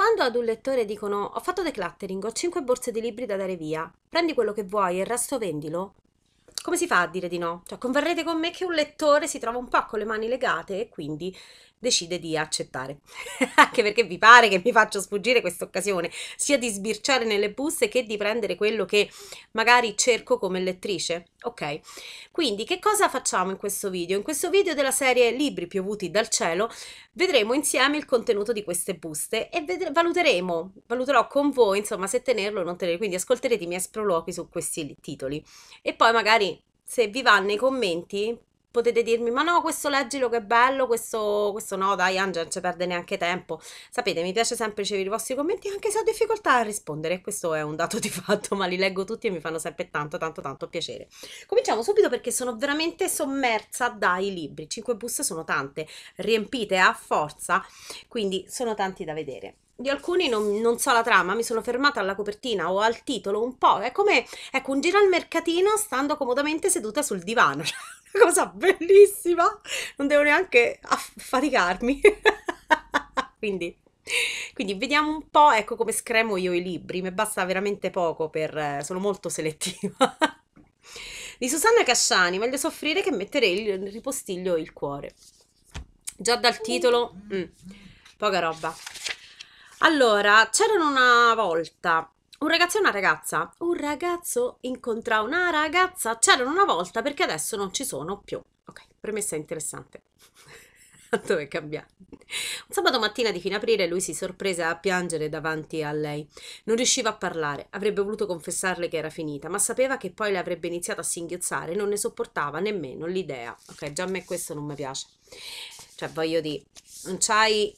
Quando ad un lettore dicono ho fatto decluttering, ho 5 borse di libri da dare via, prendi quello che vuoi e il resto vendilo, come si fa a dire di no? Cioè, converrete con me che un lettore si trova un po' con le mani legate e quindi decide di accettare. Anche perché vi pare che mi faccio sfuggire questa occasione, sia di sbirciare nelle buste che di prendere quello che magari cerco come lettrice. Ok, quindi che cosa facciamo in questo video? In questo video della serie Libri piovuti dal cielo vedremo insieme il contenuto di queste buste e ved- valuteremo, valuterò con voi insomma se tenerlo o non tenerlo, quindi ascolterete i miei sproloqui su questi titoli e poi magari se vi va nei commenti potete dirmi ma no questo leggilo che bello questo, questo no dai Angela non ci perde neanche tempo sapete mi piace sempre ricevere i vostri commenti anche se ho difficoltà a rispondere questo è un dato di fatto ma li leggo tutti e mi fanno sempre tanto tanto tanto piacere cominciamo subito perché sono veramente sommersa dai libri 5 buste sono tante riempite a forza quindi sono tanti da vedere di alcuni non, non, so la trama, mi sono fermata alla copertina o al titolo un po', è come ecco, un giro al mercatino stando comodamente seduta sul divano, cosa bellissima, non devo neanche affaticarmi. quindi, quindi vediamo un po', ecco come scremo io i libri, mi basta veramente poco per... sono molto selettiva. Di Susanna Casciani, meglio soffrire che mettere il ripostiglio il cuore. Già dal titolo, mh, mm, poca roba. Allora, c'erano una volta un ragazzo e una ragazza. Un ragazzo incontra una ragazza. C'erano una volta perché adesso non ci sono più. Ok, premessa interessante. Tanto è cambiato. Un sabato mattina di fine aprile lui si sorprese a piangere davanti a lei. Non riusciva a parlare, avrebbe voluto confessarle che era finita, ma sapeva che poi le avrebbe iniziato a singhiozzare e non ne sopportava nemmeno l'idea. Ok, già a me questo non mi piace. Cioè, voglio dire, non c'hai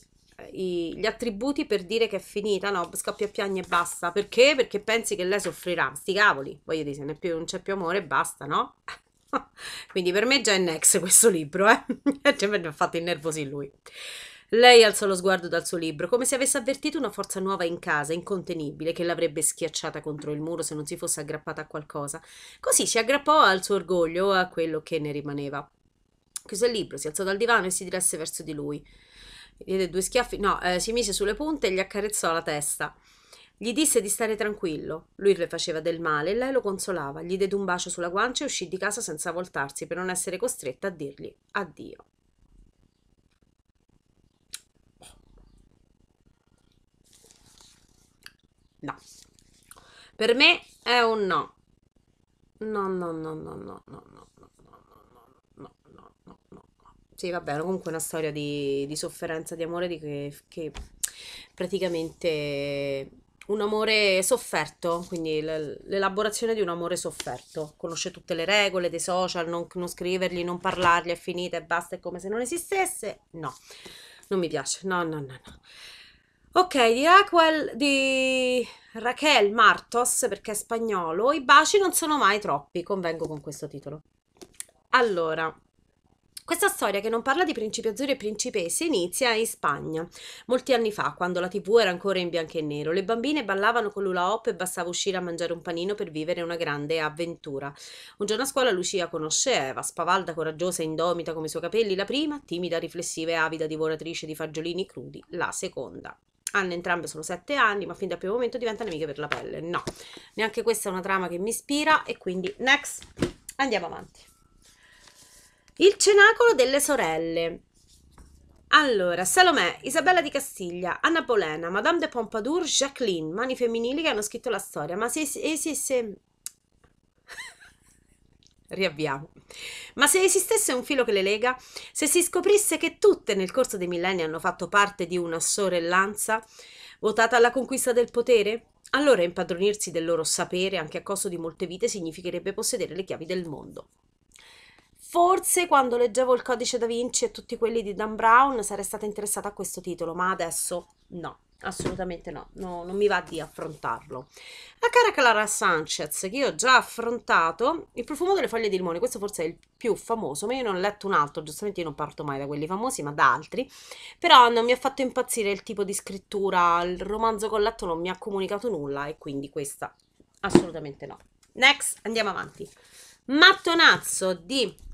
i, gli attributi per dire che è finita, no, scoppia a piangere e basta. Perché? Perché pensi che lei soffrirà. Sti cavoli, voglio dire, se non, più, non c'è più amore, basta, no? Quindi per me già è next questo libro, eh? cioè, mi ha fatto innervosire lui. Lei alzò lo sguardo dal suo libro, come se avesse avvertito una forza nuova in casa, incontenibile, che l'avrebbe schiacciata contro il muro se non si fosse aggrappata a qualcosa. Così si aggrappò al suo orgoglio, a quello che ne rimaneva. Chiuse il libro, si alzò dal divano e si diresse verso di lui diede due schiaffi, no, eh, si mise sulle punte e gli accarezzò la testa. Gli disse di stare tranquillo. Lui le faceva del male e lei lo consolava. Gli diede un bacio sulla guancia e uscì di casa senza voltarsi per non essere costretta a dirgli addio. No. Per me è un no. No, no, no, no, no, no, no sì, vabbè, comunque una storia di, di sofferenza, di amore, di che, che praticamente un amore sofferto, quindi l'elaborazione di un amore sofferto. Conosce tutte le regole dei social, non, non scrivergli, non parlargli, è finita e basta, è come se non esistesse. No, non mi piace, no, no, no, no. Ok, di Raquel, di Raquel Martos, perché è spagnolo, i baci non sono mai troppi, convengo con questo titolo. Allora, questa storia che non parla di principi azzurri e principesse inizia in Spagna, molti anni fa, quando la tv era ancora in bianco e nero. Le bambine ballavano con l'ula hop e bastava uscire a mangiare un panino per vivere una grande avventura. Un giorno a scuola Lucia conosce Eva, spavalda, coraggiosa e indomita come i suoi capelli la prima, timida, riflessiva e avida divoratrice di fagiolini crudi la seconda. Hanno entrambe solo 7 anni, ma fin dal primo momento diventano amiche per la pelle. No, neanche questa è una trama che mi ispira e quindi next, andiamo avanti. Il cenacolo delle sorelle. Allora, Salomè, Isabella di Castiglia, Anna Polena, Madame de Pompadour, Jacqueline, mani femminili che hanno scritto la storia, ma se, se, se, se riavviamo. Ma se esistesse un filo che le lega, se si scoprisse che tutte nel corso dei millenni hanno fatto parte di una sorellanza votata alla conquista del potere, allora impadronirsi del loro sapere anche a costo di molte vite significherebbe possedere le chiavi del mondo. Forse quando leggevo il codice da Vinci e tutti quelli di Dan Brown sarei stata interessata a questo titolo, ma adesso no, assolutamente no, no non mi va di affrontarlo. La cara Clara Sanchez, che io ho già affrontato, il profumo delle foglie di limone, questo forse è il più famoso, ma io non ho letto un altro, giustamente io non parto mai da quelli famosi, ma da altri, però non mi ha fatto impazzire il tipo di scrittura, il romanzo che ho letto non mi ha comunicato nulla e quindi questa assolutamente no. Next, andiamo avanti. Mattonazzo di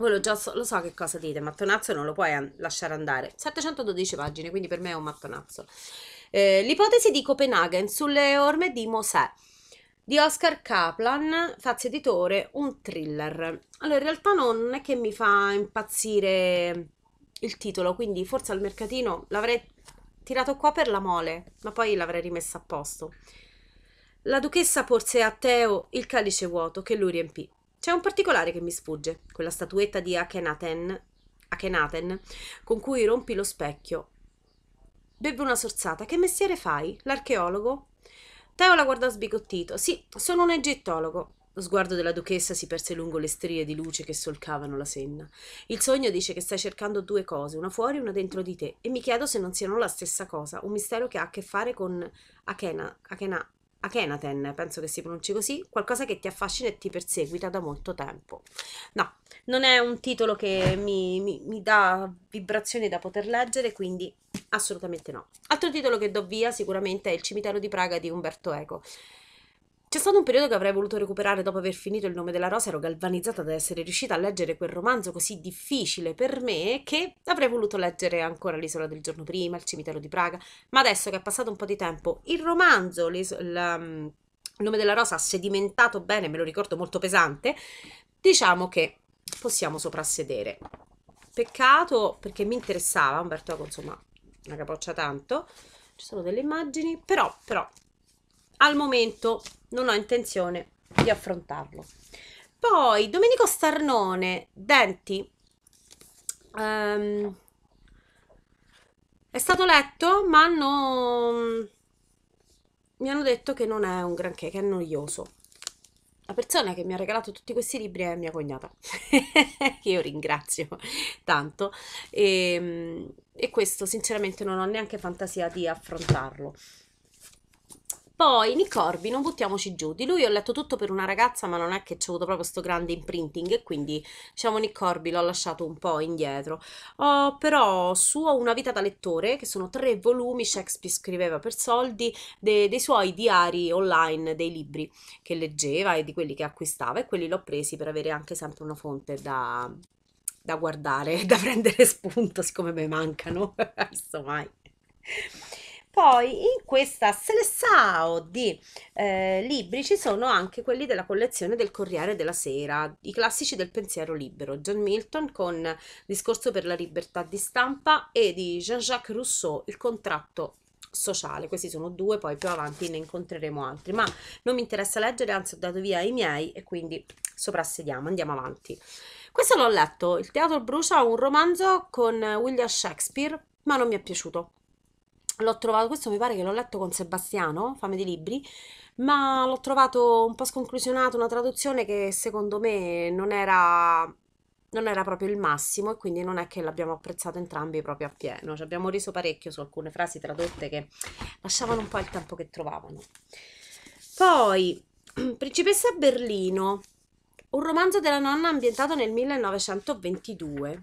voi lo, già, lo, so che cosa dite, mattonazzo non lo puoi lasciare andare. 712 pagine, quindi per me è un mattonazzo. Eh, l'ipotesi di Copenaghen sulle orme di Mosè di Oscar Kaplan, Fazio Editore, un thriller. Allora, in realtà non è che mi fa impazzire il titolo, quindi forse al mercatino l'avrei tirato qua per la mole, ma poi l'avrei rimessa a posto. La duchessa porse a Teo il calice vuoto che lui riempì. C'è un particolare che mi sfugge, quella statuetta di Akhenaten, Akhenaten con cui rompi lo specchio. Beve una sorsata. Che mestiere fai? L'archeologo? Teo la guardò sbigottito. Sì, sono un egittologo. Lo sguardo della duchessa si perse lungo le strie di luce che solcavano la senna. Il sogno dice che stai cercando due cose, una fuori e una dentro di te, e mi chiedo se non siano la stessa cosa, un mistero che ha a che fare con Akena, Akena, Akenaten, penso che si pronunci così, qualcosa che ti affascina e ti perseguita da molto tempo. No, non è un titolo che mi, mi, mi dà vibrazioni da poter leggere, quindi assolutamente no. Altro titolo che do via sicuramente è Il cimitero di Praga di Umberto Eco. C'è stato un periodo che avrei voluto recuperare dopo aver finito Il nome della rosa, ero galvanizzata ad essere riuscita a leggere quel romanzo così difficile per me che avrei voluto leggere ancora L'isola del giorno prima, Il cimitero di Praga, ma adesso che è passato un po' di tempo, il romanzo, la, um, il nome della rosa ha sedimentato bene, me lo ricordo molto pesante, diciamo che possiamo soprassedere. Peccato perché mi interessava, Umberto insomma una capoccia tanto, ci sono delle immagini, però, però al momento non ho intenzione di affrontarlo. Poi Domenico Starnone, Denti. Um, è stato letto, ma non... mi hanno detto che non è un granché, che è noioso. La persona che mi ha regalato tutti questi libri è mia cognata, che io ringrazio tanto. E, ehm, e questo sinceramente non ho neanche fantasia di affrontarlo. Poi Nicorbi, non buttiamoci giù. Di lui ho letto tutto per una ragazza, ma non è che c'è avuto proprio questo grande imprinting e quindi diciamo Nicorbi l'ho lasciato un po' indietro. ho però suo Una vita da lettore, che sono tre volumi, Shakespeare scriveva per soldi, de dei suoi diari online, dei libri che leggeva e di quelli che acquistava e quelli l'ho presi per avere anche sempre una fonte da, da guardare, da prendere spunto, siccome me mancano, visto poi in questa selezione di eh, libri ci sono anche quelli della collezione del Corriere della Sera, i classici del pensiero libero, John Milton con Discorso per la libertà di stampa e di Jean-Jacques Rousseau, Il contratto sociale. Questi sono due, poi più avanti ne incontreremo altri, ma non mi interessa leggere, anzi ho dato via i miei e quindi soprassediamo, andiamo avanti. Questo l'ho letto, Il teatro brucia, un romanzo con eh, William Shakespeare, ma non mi è piaciuto l'ho trovato, questo mi pare che l'ho letto con Sebastiano, Fame di Libri, ma l'ho trovato un po' sconclusionato, una traduzione che secondo me non era, non era proprio il massimo e quindi non è che l'abbiamo apprezzato entrambi proprio appieno. Ci abbiamo riso parecchio su alcune frasi tradotte che lasciavano un po' il tempo che trovavano. Poi, Principessa Berlino, un romanzo della nonna ambientato nel 1922.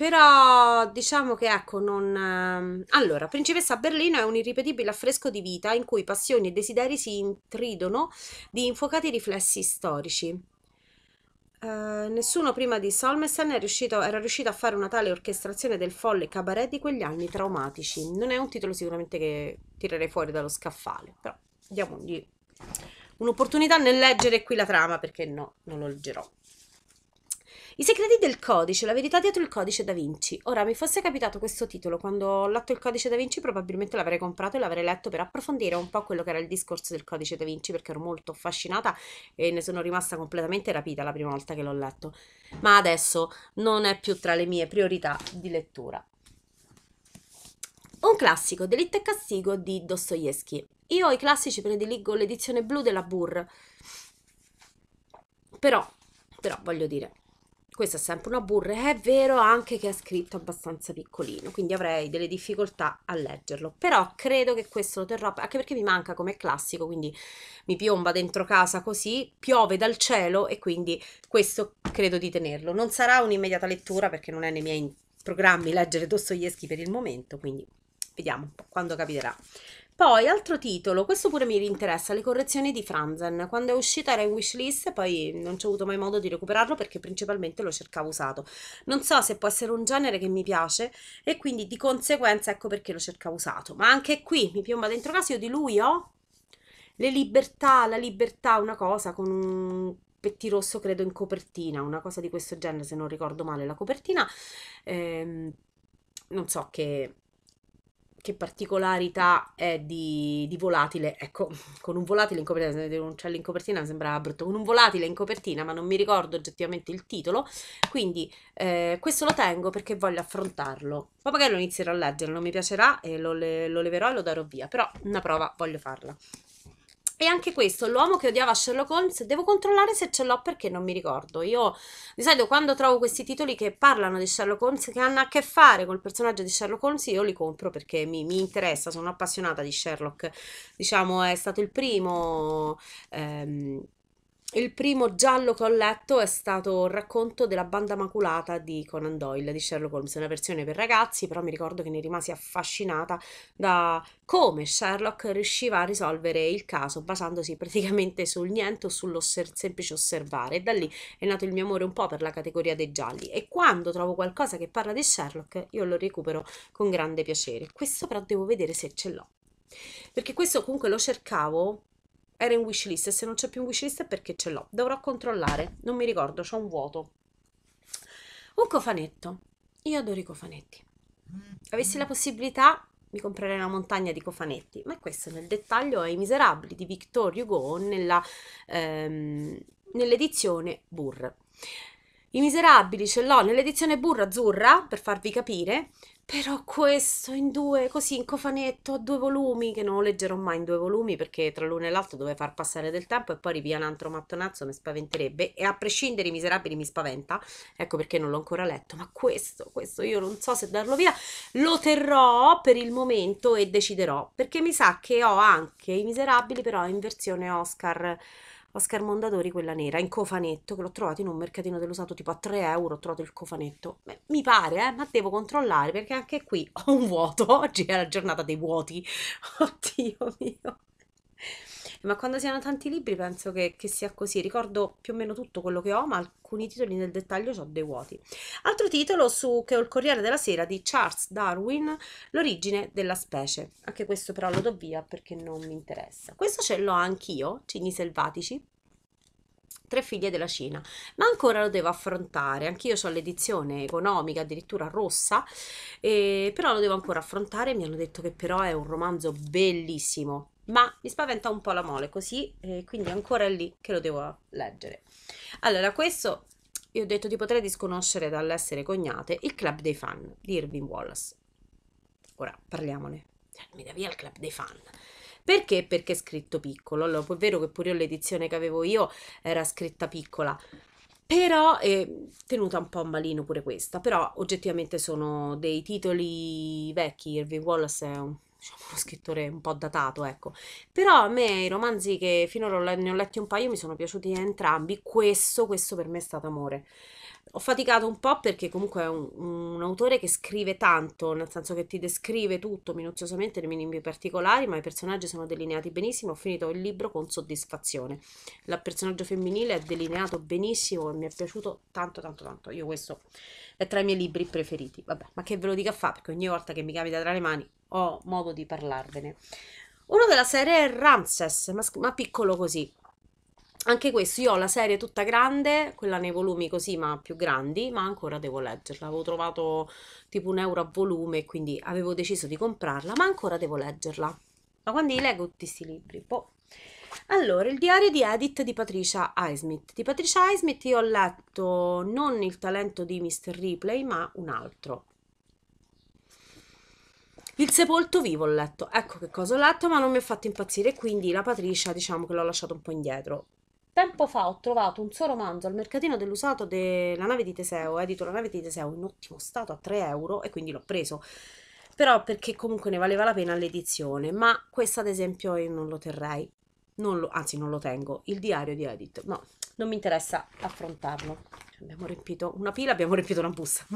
Però diciamo che ecco, non... Ehm, allora, Principessa Berlino è un irripetibile affresco di vita in cui passioni e desideri si intridono di infuocati riflessi storici. Eh, nessuno prima di Solmesen era riuscito a fare una tale orchestrazione del folle cabaret di quegli anni traumatici. Non è un titolo sicuramente che tirerei fuori dallo scaffale, però diamogli un'opportunità nel leggere qui la trama perché no, non lo leggerò. I segreti del codice, la verità dietro il codice da Vinci. Ora, mi fosse capitato questo titolo quando ho letto il codice da Vinci, probabilmente l'avrei comprato e l'avrei letto per approfondire un po' quello che era il discorso del codice da Vinci, perché ero molto affascinata e ne sono rimasta completamente rapita la prima volta che l'ho letto. Ma adesso non è più tra le mie priorità di lettura. Un classico, Delitto e Castigo di Dostoevsky. Io i classici prediligo l'edizione blu della Burr. Però, però voglio dire, questo è sempre una burra, è vero anche che è scritto abbastanza piccolino, quindi avrei delle difficoltà a leggerlo, però credo che questo lo terrò, anche perché mi manca come classico, quindi mi piomba dentro casa così, piove dal cielo e quindi questo credo di tenerlo. Non sarà un'immediata lettura perché non è nei miei programmi leggere Dostoevsky per il momento, quindi vediamo quando capiterà. Poi, altro titolo, questo pure mi interessa, Le correzioni di Franzen. Quando è uscita era in wishlist e poi non ci ho avuto mai modo di recuperarlo perché principalmente lo cercavo usato. Non so se può essere un genere che mi piace e quindi di conseguenza ecco perché lo cercavo usato. Ma anche qui mi piomba dentro caso, io di lui ho le libertà, la libertà, una cosa con un pettirosso credo in copertina, una cosa di questo genere se non ricordo male la copertina. Ehm, non so che che particolarità è di, di, volatile. Ecco, con un volatile in copertina, se un uccello in copertina sembrava brutto, con un volatile in copertina, ma non mi ricordo oggettivamente il titolo. Quindi eh, questo lo tengo perché voglio affrontarlo. Ma magari lo inizierò a leggere, non mi piacerà e lo, le, lo leverò e lo darò via, però una prova voglio farla. E anche questo, l'uomo che odiava Sherlock Holmes, devo controllare se ce l'ho perché non mi ricordo. Io di solito quando trovo questi titoli che parlano di Sherlock Holmes, che hanno a che fare col personaggio di Sherlock Holmes, io li compro perché mi, mi interessa, sono appassionata di Sherlock. Diciamo, è stato il primo... Ehm, il primo giallo che ho letto è stato il racconto della banda maculata di Conan Doyle, di Sherlock Holmes, una versione per ragazzi, però mi ricordo che ne rimasi affascinata da come Sherlock riusciva a risolvere il caso basandosi praticamente sul niente o sullo semplice osservare. E da lì è nato il mio amore un po' per la categoria dei gialli e quando trovo qualcosa che parla di Sherlock io lo recupero con grande piacere. Questo però devo vedere se ce l'ho. Perché questo comunque lo cercavo era in wishlist e se non c'è più in wishlist è perché ce l'ho. Dovrò controllare, non mi ricordo, c'è un vuoto. Un cofanetto. Io adoro i cofanetti. Avessi la possibilità mi comprerei una montagna di cofanetti, ma questo nel dettaglio è I Miserabili di Victor Hugo nella, ehm, nell'edizione Burr. I Miserabili ce l'ho nell'edizione Burr azzurra, per farvi capire, però questo in due, così in cofanetto, a due volumi, che non lo leggerò mai in due volumi perché tra l'uno e l'altro dove far passare del tempo e poi rivia un altro mattonazzo mi spaventerebbe e a prescindere i miserabili mi spaventa, ecco perché non l'ho ancora letto, ma questo, questo io non so se darlo via, lo terrò per il momento e deciderò perché mi sa che ho anche i miserabili però in versione Oscar Oscar Mondadori, quella nera, in cofanetto, che l'ho trovato in un mercatino dell'usato tipo a 3 euro, ho trovato il cofanetto. Beh, mi pare, eh, ma devo controllare perché anche qui ho un vuoto. Oggi è la giornata dei vuoti. Oddio mio ma quando si hanno tanti libri penso che, che, sia così, ricordo più o meno tutto quello che ho, ma alcuni titoli nel dettaglio ho dei vuoti. Altro titolo su che ho il Corriere della Sera di Charles Darwin, L'origine della specie, anche questo però lo do via perché non mi interessa. Questo ce l'ho anch'io, Cigni selvatici, Tre figlie della Cina, ma ancora lo devo affrontare. Anch'io ho l'edizione economica, addirittura rossa, eh, però lo devo ancora affrontare. Mi hanno detto che però è un romanzo bellissimo, ma mi spaventa un po' la mole così, eh, quindi è ancora lì che lo devo leggere. Allora, questo io ho detto di potrei disconoscere dall'essere cognate il club dei fan di Irving Wallace. Ora parliamone, mi da via il club dei fan. Perché? Perché è scritto piccolo. Allora, è vero che pure l'edizione che avevo io era scritta piccola, però è tenuta un po' a malino pure questa. Però oggettivamente sono dei titoli vecchi. Irving Wallace è un diciamo, uno scrittore un po' datato, ecco. Però a me i romanzi che finora ne ho letti un paio mi sono piaciuti entrambi, questo, questo per me è stato amore ho faticato un po' perché comunque è un, un, autore che scrive tanto, nel senso che ti descrive tutto minuziosamente nei minimi particolari, ma i personaggi sono delineati benissimo. Ho finito il libro con soddisfazione. Il personaggio femminile è delineato benissimo e mi è piaciuto tanto, tanto, tanto. Io questo è tra i miei libri preferiti. Vabbè, ma che ve lo dica a fa, perché ogni volta che mi capita tra le mani ho modo di parlarvene. Uno della serie è Ramses, ma, ma piccolo così anche questo, io ho la serie tutta grande, quella nei volumi così ma più grandi, ma ancora devo leggerla. Avevo trovato tipo un euro a volume, quindi avevo deciso di comprarla, ma ancora devo leggerla. Ma quando li leggo tutti questi libri? Boh. Allora, il diario di Edith di Patricia Highsmith. Di Patricia Highsmith io ho letto non il talento di Mr. Ripley, ma un altro. Il sepolto vivo ho letto. Ecco che cosa ho letto, ma non mi ha fatto impazzire, quindi la Patricia diciamo che l'ho lasciato un po' indietro Tempo fa ho trovato un suo romanzo al mercatino dell'usato della nave di Teseo, eh, edito La nave di Teseo, in ottimo stato a 3 euro e quindi l'ho preso. Però perché comunque ne valeva la pena l'edizione, ma questo ad esempio io non lo terrei, non lo, anzi non lo tengo, il diario di Edith, no, non mi interessa affrontarlo. Abbiamo riempito una pila, abbiamo riempito una busta.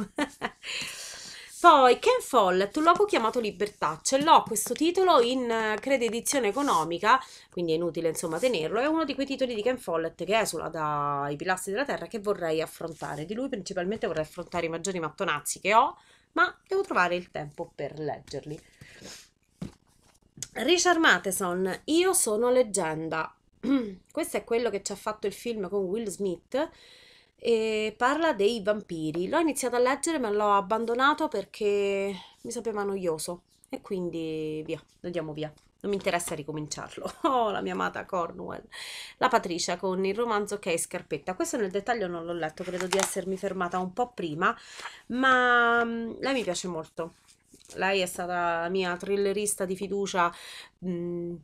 Poi Ken Follett, un luogo chiamato Libertà, ce l'ho questo titolo in eh, crede edizione economica, quindi è inutile insomma tenerlo, è uno di quei titoli di Ken Follett che esula dai pilastri della terra che vorrei affrontare, di lui principalmente vorrei affrontare i maggiori mattonazzi che ho, ma devo trovare il tempo per leggerli. Richard Matheson, Io sono leggenda. Questo è quello che ci ha fatto il film con Will Smith e parla dei vampiri. L'ho iniziato a leggere ma l'ho abbandonato perché mi sapeva noioso e quindi via, lo diamo via. Non mi interessa ricominciarlo. Oh, la mia amata Cornwell. La Patricia con il romanzo che è Scarpetta. Questo nel dettaglio non l'ho letto, credo di essermi fermata un po' prima, ma lei mi piace molto. Lei è stata la mia thrillerista di fiducia mh,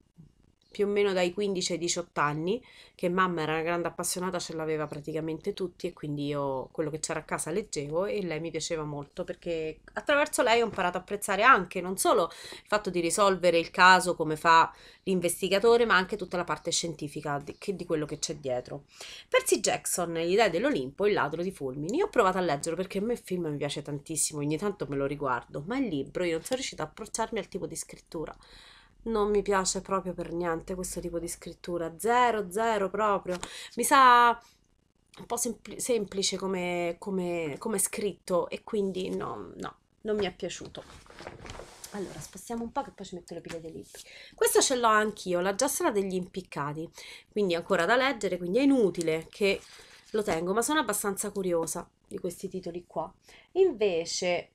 più o meno dai 15 ai 18 anni, che mamma era una grande appassionata, ce l'aveva praticamente tutti e quindi io quello che c'era a casa leggevo e lei mi piaceva molto perché attraverso lei ho imparato a apprezzare anche non solo il fatto di risolvere il caso come fa l'investigatore, ma anche tutta la parte scientifica di, che, di quello che c'è dietro. Percy Jackson, gli dei dell'Olimpo, il ladro di fulmini, io ho provato a leggerlo perché a me il film mi piace tantissimo, ogni tanto me lo riguardo, ma il libro io non sono riuscita ad approcciarmi al tipo di scrittura non mi piace proprio per niente questo tipo di scrittura, zero, zero proprio, mi sa un po' sempli semplice come, come, come scritto e quindi no, no, non mi è piaciuto. Allora, spostiamo un po' che poi ci metto le pile dei libri. Questo ce l'ho anch'io, la giostra degli impiccati, quindi ancora da leggere, quindi è inutile che lo tengo, ma sono abbastanza curiosa di questi titoli qua. Invece,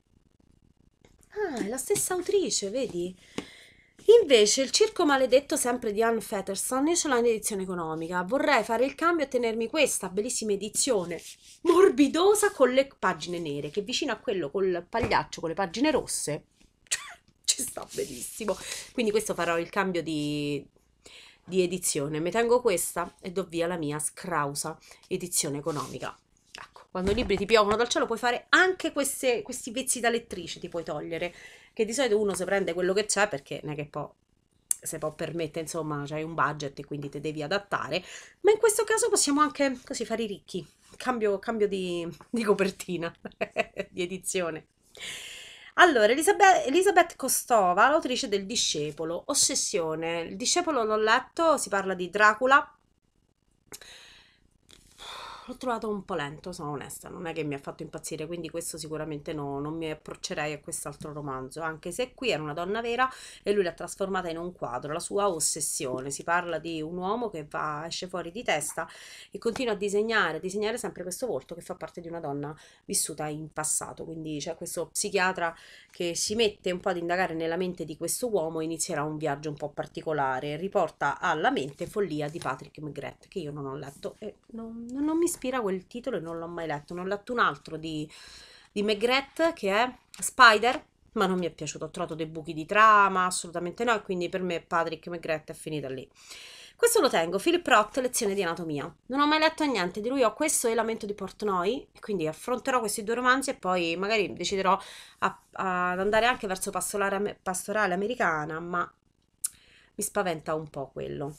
ah, è la stessa autrice, vedi? Invece il Circo Maledetto, sempre di Anne Fetterson, io ce l'ho in edizione economica. Vorrei fare il cambio e tenermi questa bellissima edizione morbidosa con le pagine nere, che vicino a quello col pagliaccio con le pagine rosse ci sta benissimo. Quindi questo farò il cambio di, di edizione. Mi tengo questa e do via la mia scrausa edizione economica quando i libri ti piovono dal cielo puoi fare anche queste, questi pezzi da lettrice, ti puoi togliere, che di solito uno si prende quello che c'è perché non è che può, se può permettere, insomma, c'hai un budget e quindi ti devi adattare, ma in questo caso possiamo anche così fare i ricchi, cambio, cambio di, di copertina, di edizione. Allora, Elisabeth, Elisabeth, Costova, l'autrice del Discepolo, Ossessione. Il Discepolo l'ho letto, si parla di Dracula l'ho trovato un po' lento, sono onesta, non è che mi ha fatto impazzire, quindi questo sicuramente no, non mi approccerei a quest'altro romanzo, anche se qui era una donna vera e lui l'ha trasformata in un quadro, la sua ossessione, si parla di un uomo che va, esce fuori di testa e continua a disegnare, a disegnare sempre questo volto che fa parte di una donna vissuta in passato, quindi c'è questo psichiatra che si mette un po' ad indagare nella mente di questo uomo e inizierà un viaggio un po' particolare, riporta alla mente follia di Patrick McGrath che io non ho letto e non, non mi ispira quel titolo e non l'ho mai letto. Ne ho letto un altro di, di Maigret che è Spider, ma non mi è piaciuto. Ho trovato dei buchi di trama, assolutamente no. E quindi per me Patrick Maigret è finita lì. Questo lo tengo, Philip Roth, lezione di anatomia. Non ho mai letto niente di lui, ho questo e Lamento di Portnoy, quindi affronterò questi due romanzi e poi magari deciderò a, a, ad andare anche verso pastorale americana, ma mi spaventa un po' quello.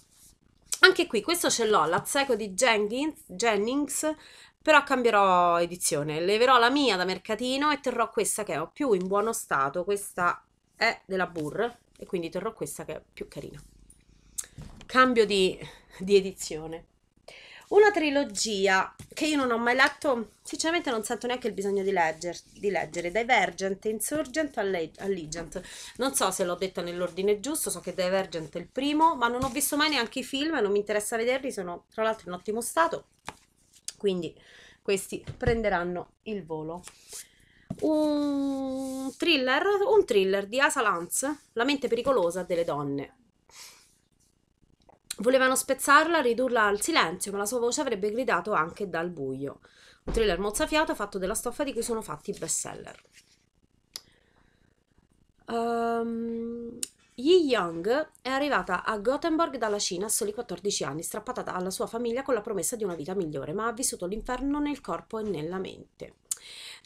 Anche qui, questo ce l'ho, la Psycho di Jenkins, Jennings, però cambierò edizione. Leverò la mia da mercatino e terrò questa che ho più in buono stato. Questa è della Burr e quindi terrò questa che è più carina. Cambio di, di edizione. Una trilogia che io non ho mai letto, sinceramente non sento neanche il bisogno di, legger, di leggere, Divergent, Insurgent, Allegiant. Non so se l'ho detta nell'ordine giusto, so che Divergent è il primo, ma non ho visto mai neanche i film, non mi interessa vederli, sono tra l'altro in ottimo stato, quindi questi prenderanno il volo. Un thriller, un thriller di Asa Lance, La mente pericolosa delle donne Volevano spezzarla, ridurla al silenzio, ma la sua voce avrebbe gridato anche dal buio. Un thriller mozzafiato fatto della stoffa di cui sono fatti i bestseller. Um, Yi Young è arrivata a Gothenburg dalla Cina a soli 14 anni, strappata dalla sua famiglia con la promessa di una vita migliore, ma ha vissuto l'inferno nel corpo e nella mente.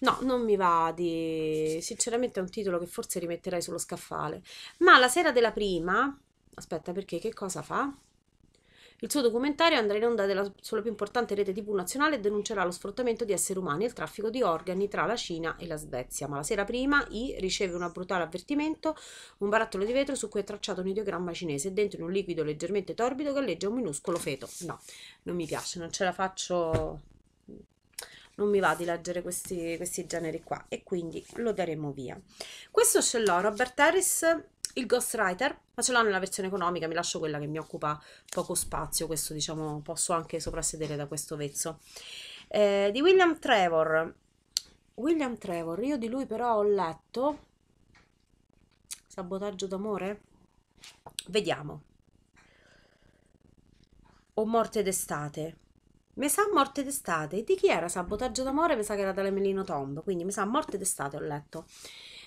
No, non mi va di... sinceramente è un titolo che forse rimetterai sullo scaffale. Ma la sera della prima... aspetta perché che cosa fa? Il suo documentario andrà in onda della, sulla più importante rete TV nazionale e denuncerà lo sfruttamento di esseri umani e il traffico di organi tra la Cina e la Svezia. Ma la sera prima I riceve un brutale avvertimento, un barattolo di vetro su cui è tracciato un ideogramma cinese dentro in un liquido leggermente torbido galleggia un minuscolo feto. No, non mi piace, non ce la faccio non mi va di leggere questi, questi, generi qua e quindi lo daremo via. Questo ce l'ho, Robert Harris il Ghostwriter, ma ce l'ho nella versione economica, mi lascio quella che mi occupa poco spazio, questo diciamo posso anche soprassedere da questo vezzo. Eh, di William Trevor, William Trevor, io di lui però ho letto Sabotaggio d'amore? Vediamo. O Morte d'estate. Mi sa Morte d'estate. Di chi era Sabotaggio d'amore? Mi sa che era da Lemelino Tondo, quindi mi sa Morte d'estate ho letto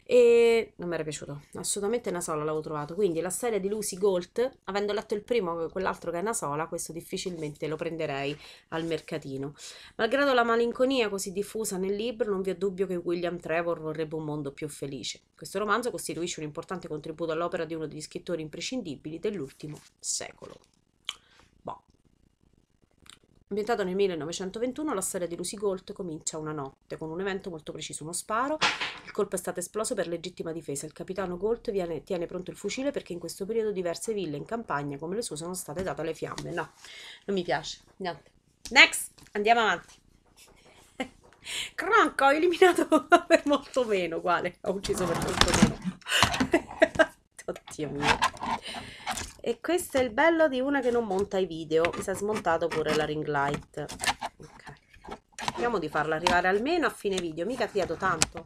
e non mi era piaciuto, assolutamente Nasola l'avevo trovato, quindi la serie di Lucy Gold, avendo letto il primo e quell'altro che è Nasola, questo difficilmente lo prenderei al mercatino. Malgrado la malinconia così diffusa nel libro, non vi è dubbio che William Trevor vorrebbe un mondo più felice. Questo romanzo costituisce un importante contributo all'opera di uno degli scrittori imprescindibili dell'ultimo secolo. Ambientato nel 1921, la storia di Lucy Gold comincia una notte con un evento molto preciso, uno sparo. Il colpo è stato esploso per legittima difesa. Il capitano Gold viene, tiene pronto il fucile perché in questo periodo diverse ville in campagna come le sue sono state date alle fiamme. No, non mi piace. Niente. Next, andiamo avanti. Cronco, ho eliminato per molto meno, quale? Ho ucciso per molto meno. Oddio mio e questo è il bello di una che non monta i video mi si è smontato pure la ring light ok cerchiamo di farla arrivare almeno a fine video mica chiedo tanto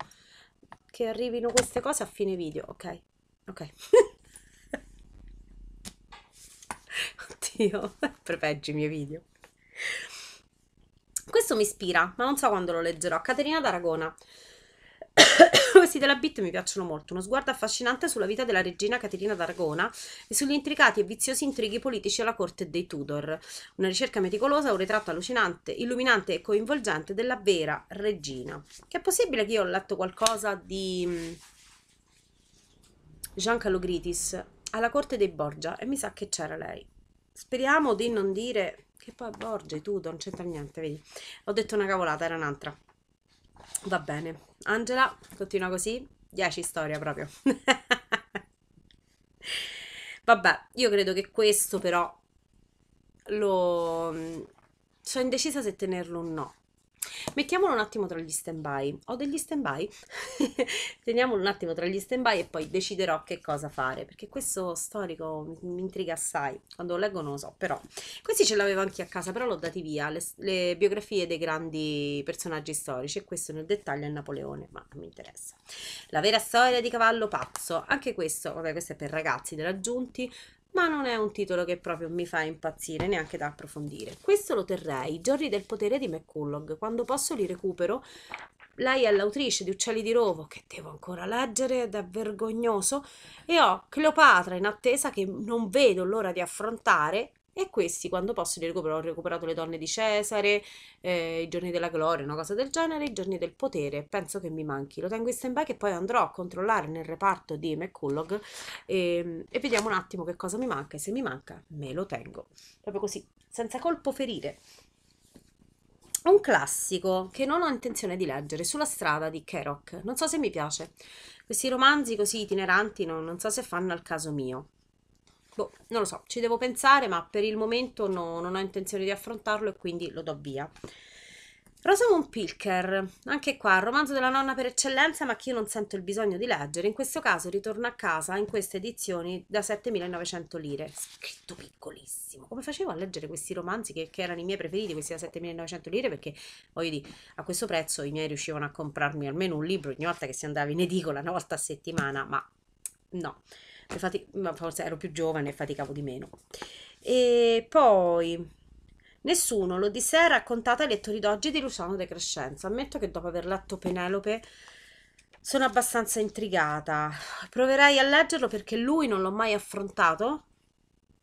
che arrivino queste cose a fine video ok ok oddio prepeggio i miei video questo mi ispira ma non so quando lo leggerò Caterina d'Aragona Questi della Bit mi piacciono molto, uno sguardo affascinante sulla vita della regina Caterina d'Aragona e sugli intricati e viziosi intrighi politici alla corte dei Tudor. Una ricerca meticolosa, un ritratto allucinante, illuminante e coinvolgente della vera regina. Che è possibile che io ho letto qualcosa di Jean mm, Calogritis alla corte dei Borgia e mi sa che c'era lei. Speriamo di non dire che poi Borgia, e Tudor, non c'entra niente, vedi. Ho detto una cavolata, era un'altra. Va bene. Angela, continua così. 10 storia proprio. Vabbè, io credo che questo però lo... Mm, sono indecisa se tenerlo o no. Mettiamolo un attimo tra gli stand-by. Ho degli stand-by? Teniamolo un attimo tra gli stand-by e poi deciderò che cosa fare, perché questo storico mi intriga assai. Quando lo leggo non lo so, però. Questi ce l'avevo anche a casa, però l'ho dati via. Le, le biografie dei grandi personaggi storici, e questo nel dettaglio è Napoleone, ma non mi interessa. La vera storia di Cavallo Pazzo, anche questo, vabbè, questo è per ragazzi della Giunti, ma non è un titolo che proprio mi fa impazzire neanche da approfondire. Questo lo terrei, I giorni del potere di McCulloch, quando posso li recupero. Lei è l'autrice di Uccelli di Rovo, che devo ancora leggere ed è vergognoso, e ho Cleopatra in attesa che non vedo l'ora di affrontare e questi quando posso li recupero, ho recuperato le donne di Cesare, eh, i giorni della gloria, una cosa del genere, i giorni del potere, penso che mi manchi, lo tengo in stand by che poi andrò a controllare nel reparto di McCulloch e, ehm, e vediamo un attimo che cosa mi manca e se mi manca me lo tengo, proprio così, senza colpo ferire un classico che non ho intenzione di leggere, Sulla strada di Kerouac. Non so se mi piace. Questi romanzi così itineranti non, non so se fanno al caso mio. Boh, non lo so, ci devo pensare, ma per il momento no, non ho intenzione di affrontarlo e quindi lo do via. Rosamund Pilker, anche qua, romanzo della nonna per eccellenza, ma che io non sento il bisogno di leggere. In questo caso ritorno a casa in queste edizioni da 7.900 lire. Scritto piccolissimo. Come facevo a leggere questi romanzi che, che erano i miei preferiti, questi da 7.900 lire? Perché, voglio dire, a questo prezzo i miei riuscivano a comprarmi almeno un libro ogni volta che si andava in edicola, una volta a settimana, ma no. Fati- forse ero più giovane e faticavo di meno. E poi Nessuno, l'Odissea è raccontata ai lettori d'oggi di Luciano De Crescenza. Ammetto che dopo aver letto Penelope sono abbastanza intrigata. Proverei a leggerlo perché lui non l'ho mai affrontato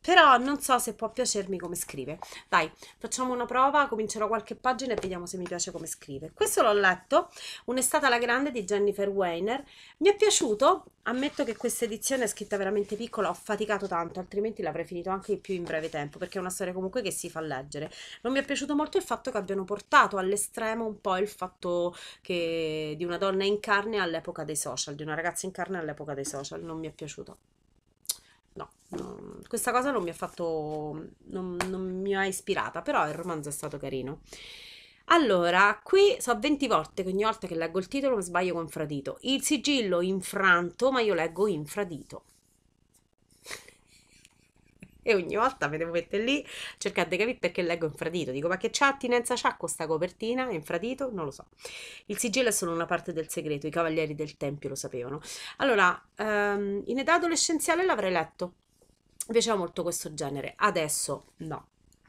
però non so se può piacermi come scrive. Dai, facciamo una prova, comincerò qualche pagina e vediamo se mi piace come scrive. Questo l'ho letto, Un'estate alla grande di Jennifer Weiner. Mi è piaciuto, ammetto che questa edizione è scritta veramente piccola, ho faticato tanto, altrimenti l'avrei finito anche più in breve tempo, perché è una storia comunque che si fa leggere. Non mi è piaciuto molto il fatto che abbiano portato all'estremo un po' il fatto che di una donna in carne all'epoca dei social, di una ragazza in carne all'epoca dei social, non mi è piaciuto questa cosa non mi ha fatto, non, non mi ha ispirata, però il romanzo è stato carino. Allora, qui so 20 volte che ogni volta che leggo il titolo mi sbaglio con fradito. Il sigillo infranto, ma io leggo infradito. e ogni volta me devo mettere lì, cercate di capire perché leggo infradito. Dico, ma che c'ha attinenza c'ha con questa copertina? Infradito? Non lo so. Il sigillo è solo una parte del segreto, i cavalieri del tempio lo sapevano. Allora, um, in età adolescenziale l'avrei letto, piaceva molto questo genere, adesso no,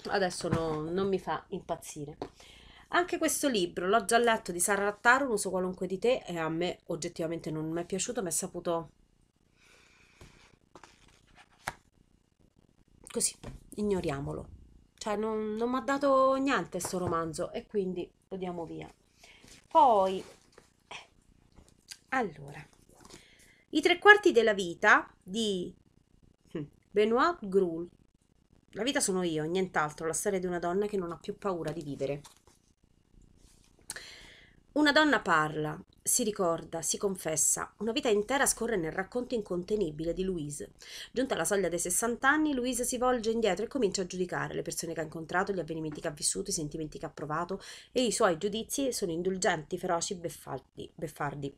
adesso no, non mi fa impazzire. Anche questo libro l'ho già letto di Sara Rattaro, uso qualunque di te e a me oggettivamente non mi è piaciuto, mi è saputo così, ignoriamolo. Cioè non, non mi ha dato niente questo romanzo e quindi lo diamo via. Poi, eh, allora, I tre quarti della vita di Benoit Gruel. La vita sono io, nient'altro, la storia di una donna che non ha più paura di vivere. Una donna parla, si ricorda, si confessa. Una vita intera scorre nel racconto incontenibile di Louise. Giunta alla soglia dei 60 anni, Louise si volge indietro e comincia a giudicare le persone che ha incontrato, gli avvenimenti che ha vissuto, i sentimenti che ha provato e i suoi giudizi sono indulgenti, feroci, beffaldi, beffardi.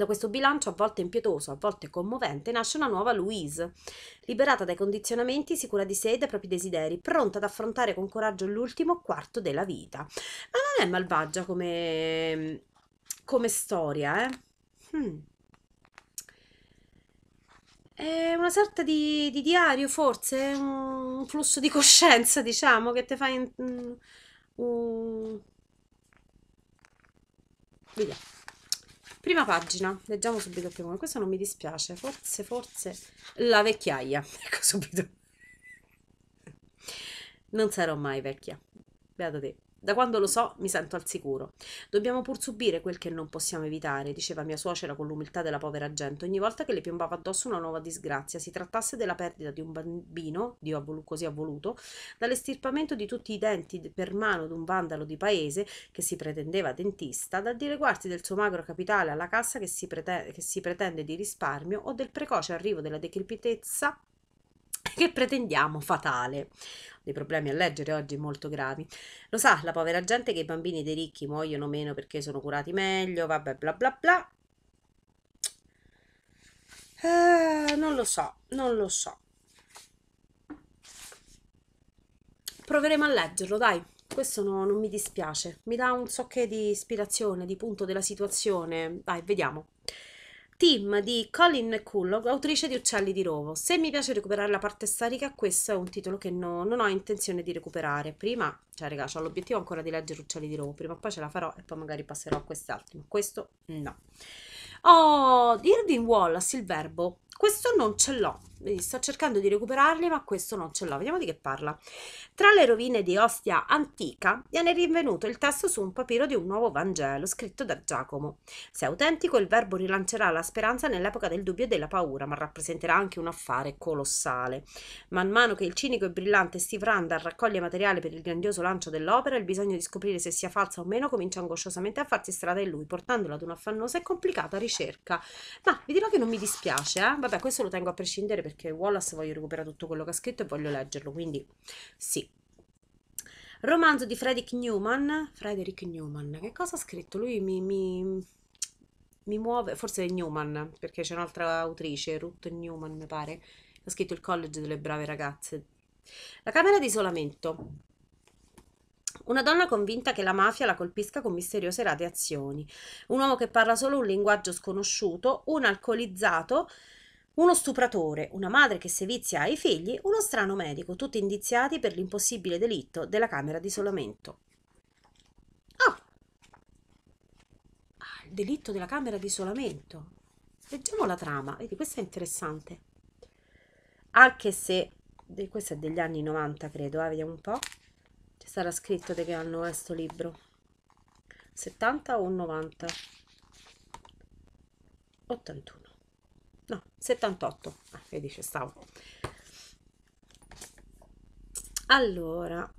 Da questo bilancio, a volte impietoso, a volte commovente, nasce una nuova Louise, liberata dai condizionamenti, sicura di sé e dai propri desideri, pronta ad affrontare con coraggio l'ultimo quarto della vita. Ma non è malvagia come, come storia, eh? Hmm. È una sorta di, di, diario, forse, un flusso di coscienza, diciamo, che ti fa... In, um, um... Vediamo. Prima pagina, leggiamo subito il primo. Questo non mi dispiace, forse, forse la vecchiaia. Ecco subito. Non sarò mai vecchia. Beato te. Da quando lo so mi sento al sicuro. Dobbiamo pur subire quel che non possiamo evitare, diceva mia suocera con l'umiltà della povera gente, ogni volta che le piombava addosso una nuova disgrazia, si trattasse della perdita di un bambino, Dio così ha voluto, dall'estirpamento di tutti i denti per mano di un vandalo di paese che si pretendeva dentista, dal dileguarsi del suo magro capitale alla cassa che si, prete- che si pretende di risparmio o del precoce arrivo della decrepitezza che pretendiamo fatale. Dei problemi a leggere oggi molto gravi. Lo sa la povera gente che i bambini dei ricchi muoiono meno perché sono curati meglio, vabbè, bla bla bla. Eh, non lo so, non lo so. Proveremo a leggerlo, dai. Questo no, non mi dispiace. Mi dà un so di ispirazione, di punto della situazione. Dai, vediamo. Team di Colin Culloch, autrice di Uccelli di Rovo. Se mi piace recuperare la parte storica, questo è un titolo che no, non ho intenzione di recuperare. Prima, cioè ragazzi, ho l'obiettivo ancora di leggere Uccelli di Rovo, prima o poi ce la farò e poi magari passerò a quest'altro, ma questo no. Oh, Irving Wallace, il verbo, questo non ce l'ho. Quindi sto cercando di recuperarli, ma questo non ce l'ho. Vediamo di che parla. Tra le rovine di Ostia antica viene rinvenuto il testo su un papiro di un nuovo Vangelo scritto da Giacomo. Se autentico, il verbo rilancerà la speranza nell'epoca del dubbio e della paura, ma rappresenterà anche un affare colossale. Man mano che il cinico e brillante Steve Randall raccoglie materiale per il grandioso lancio dell'opera, il bisogno di scoprire se sia falsa o meno comincia angosciosamente a farsi strada in lui, portandola ad una affannosa e complicata ricerca. Ma vi dirò che non mi dispiace, eh? Vabbè, questo lo tengo a prescindere perché Wallace voglio recuperare tutto quello che ha scritto e voglio leggerlo, quindi sì. Romanzo di Frederick Newman. Frederick Newman, che cosa ha scritto? Lui mi, mi, mi muove, forse è Newman, perché c'è un'altra autrice, Ruth Newman mi pare, ha scritto Il college delle brave ragazze. La camera di isolamento. Una donna convinta che la mafia la colpisca con misteriose radiazioni. Un uomo che parla solo un linguaggio sconosciuto, un alcolizzato uno stupratore, una madre che sevizia ai figli, uno strano medico, tutti indiziati per l'impossibile delitto della camera di isolamento. Oh! Ah, il delitto della camera di isolamento. Leggiamo la trama, vedi, questa è interessante. Anche se, questo è degli anni 90 credo, eh, vediamo un po'. Ci sarà scritto di che anno è questo libro. 70 o 90? 81 no 78 ah, vedi ci stavo allora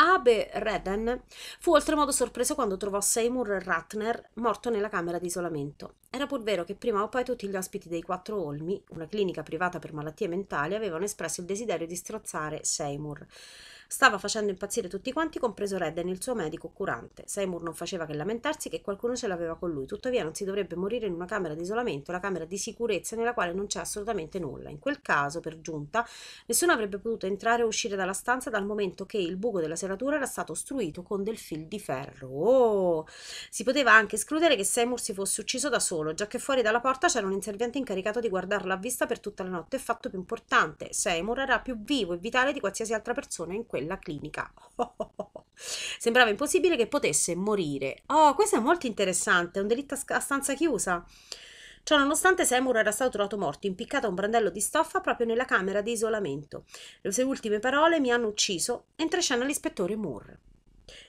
Abe Reden fu oltremodo sorpreso quando trovò Seymour Ratner morto nella camera di isolamento. Era pur vero che prima o poi tutti gli ospiti dei Quattro Olmi, una clinica privata per malattie mentali, avevano espresso il desiderio di strozzare Seymour. Stava facendo impazzire tutti quanti, compreso Redden, il suo medico curante. Seymour non faceva che lamentarsi che qualcuno ce l'aveva con lui, tuttavia non si dovrebbe morire in una camera di isolamento, la camera di sicurezza nella quale non c'è assolutamente nulla. In quel caso, per giunta, nessuno avrebbe potuto entrare o uscire dalla stanza dal momento che il buco della serratura era stato ostruito con del fil di ferro. Oh! Si poteva anche escludere che Seymour si fosse ucciso da solo solo, che fuori dalla porta c'era un inserviente incaricato di guardarlo a vista per tutta la notte, fatto più importante, Seymour era più vivo e vitale di qualsiasi altra persona in quella clinica. Sembrava impossibile che potesse morire. Oh, questo è molto interessante, è un delitto a stanza chiusa. Ciononostante Seymour era stato trovato morto, impiccato a un brandello di stoffa proprio nella camera di isolamento. Le sue ultime parole mi hanno ucciso, entra in scena l'ispettore Moore.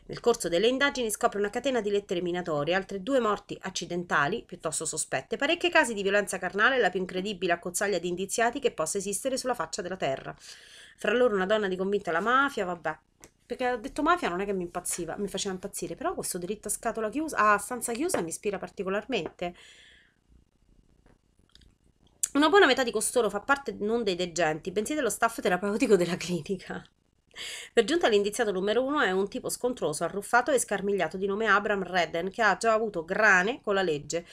Nel corso delle indagini scopre una catena di lettere minatorie, altre due morti accidentali, piuttosto sospette, parecchi casi di violenza carnale e la più incredibile accozzaglia di indiziati che possa esistere sulla faccia della terra. Fra loro una donna di convinta alla mafia, vabbè, perché ho detto mafia non è che mi impazziva, mi faceva impazzire, però questo diritto a scatola chiusa, a stanza chiusa mi ispira particolarmente. Una buona metà di costoro fa parte non dei degenti, bensì dello staff terapeutico della clinica. Per giunta l'indiziato numero uno è un tipo scontroso, arruffato e scarmigliato di nome Abram Redden, che ha già avuto grane con la legge,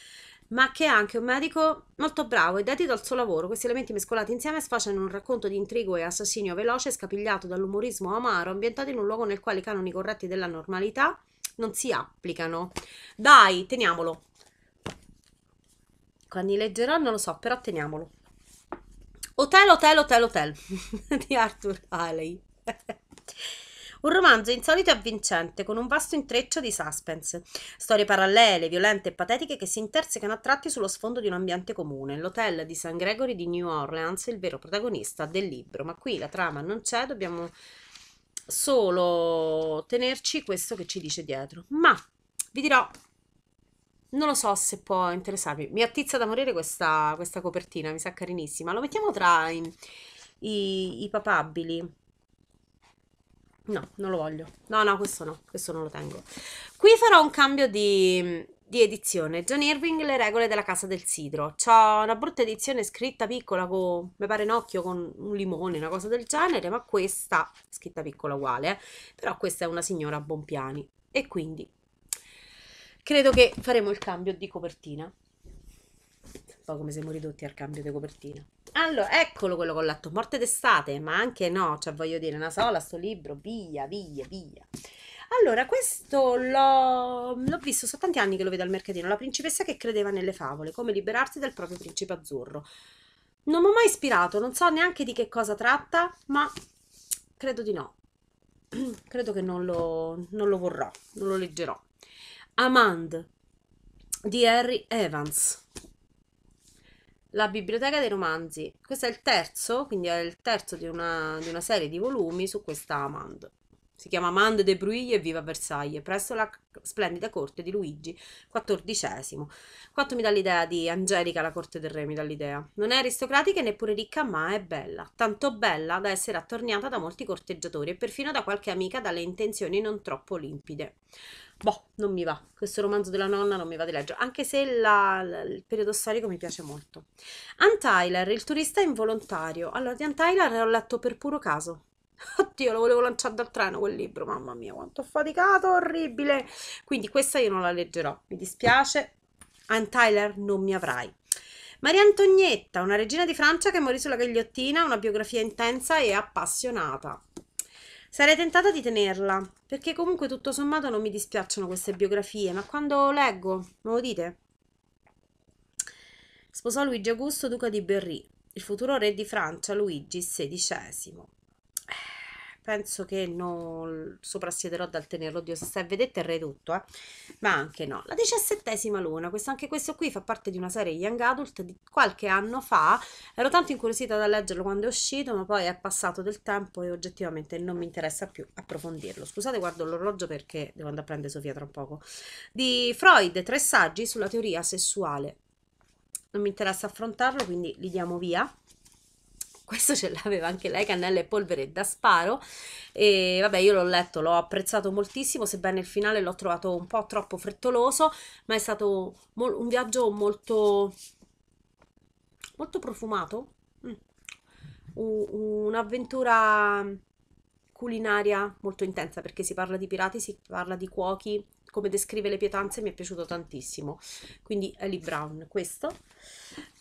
ma che è anche un medico molto bravo e dedito al suo lavoro. Questi elementi mescolati insieme sfasciano un racconto di intrigo e assassinio veloce, scapigliato dall'umorismo amaro, ambientato in un luogo nel quale i canoni corretti della normalità non si applicano. Dai, teniamolo. Quando li leggerò non lo so, però teniamolo. Hotel, hotel, hotel, hotel di Arthur Haley. Un romanzo insolito e avvincente, con un vasto intreccio di suspense, storie parallele, violente e patetiche che si intersecano a tratti sullo sfondo di un ambiente comune, l'hotel di St. Gregory di New Orleans, il vero protagonista del libro. Ma qui la trama non c'è, dobbiamo solo tenerci questo che ci dice dietro. Ma vi dirò non lo so se può interessarvi. Mi attizza da morire questa, questa copertina, mi sa carinissima. Lo mettiamo tra i, i, i papabili. No, non lo voglio. No, no, questo no, questo non lo tengo. Qui farò un cambio di, di edizione. John Irving, le regole della casa del sidro. C'ho una brutta edizione scritta piccola con, mi pare, un occhio con un limone, una cosa del genere, ma questa, scritta piccola uguale, eh? però questa è una signora a buon piani. E quindi credo che faremo il cambio di copertina. Un po' come siamo ridotti al cambio di copertina. Allora, eccolo quello che ho letto, Morte d'estate, ma anche no, cioè voglio dire, una sola, sto libro, via, via, via. Allora, questo l'ho, l'ho, visto, sono tanti anni che lo vedo al mercatino, la principessa che credeva nelle favole, come liberarsi dal proprio principe azzurro. Non mi ho mai ispirato, non so neanche di che cosa tratta, ma credo di no. credo che non lo, non lo vorrò, non lo leggerò. Amand di Harry Evans. La Biblioteca dei Romanzi. Questo è il terzo, quindi è il terzo di una, di una serie di volumi su questa Amande. Si chiama Amande de Bruyne e viva Versailles, presso la splendida corte di Luigi XIV. Quanto mi dà l'idea di Angelica, la corte del re, mi dà l'idea. Non è aristocratica e neppure ricca, ma è bella. Tanto bella da essere attorniata da molti corteggiatori e perfino da qualche amica dalle intenzioni non troppo limpide boh, non mi va. Questo romanzo della nonna non mi va di leggere, anche se la, la, il periodo storico mi piace molto. Ann Tyler, il turista involontario. Allora, di Ann Tyler l'ho letto per puro caso. Oddio, lo volevo lanciare dal treno quel libro, mamma mia, quanto ho faticato, orribile. Quindi questa io non la leggerò, mi dispiace. Ann Tyler non mi avrai. Maria Antonietta, una regina di Francia che morì sulla ghigliottina, una biografia intensa e appassionata. Sarei tentata di tenerla, perché comunque tutto sommato non mi dispiacciono queste biografie, ma quando leggo, me lo dite? Sposò Luigi Augusto, duca di Berry, il futuro re di Francia, Luigi XVI penso che non soprassiederò dal tenerlo, oddio se vedete è ridotto, eh? ma anche no. La diciassettesima luna, questo, anche questo qui fa parte di una serie Young Adult di qualche anno fa, ero tanto incuriosita da leggerlo quando è uscito, ma poi è passato del tempo e oggettivamente non mi interessa più approfondirlo. Scusate, guardo l'orologio perché devo andare a prendere Sofia tra poco. Di Freud, tre saggi sulla teoria sessuale. Non mi interessa affrontarlo, quindi li diamo via questo ce l'aveva anche lei, cannella e polvere da sparo. E vabbè, io l'ho letto, l'ho apprezzato moltissimo, sebbene il finale l'ho trovato un po' troppo frettoloso, ma è stato un viaggio molto, molto profumato, mm. un'avventura culinaria molto intensa perché si parla di pirati, si parla di cuochi, come descrive le pietanze mi è piaciuto tantissimo. Quindi Ellie Brown, questo.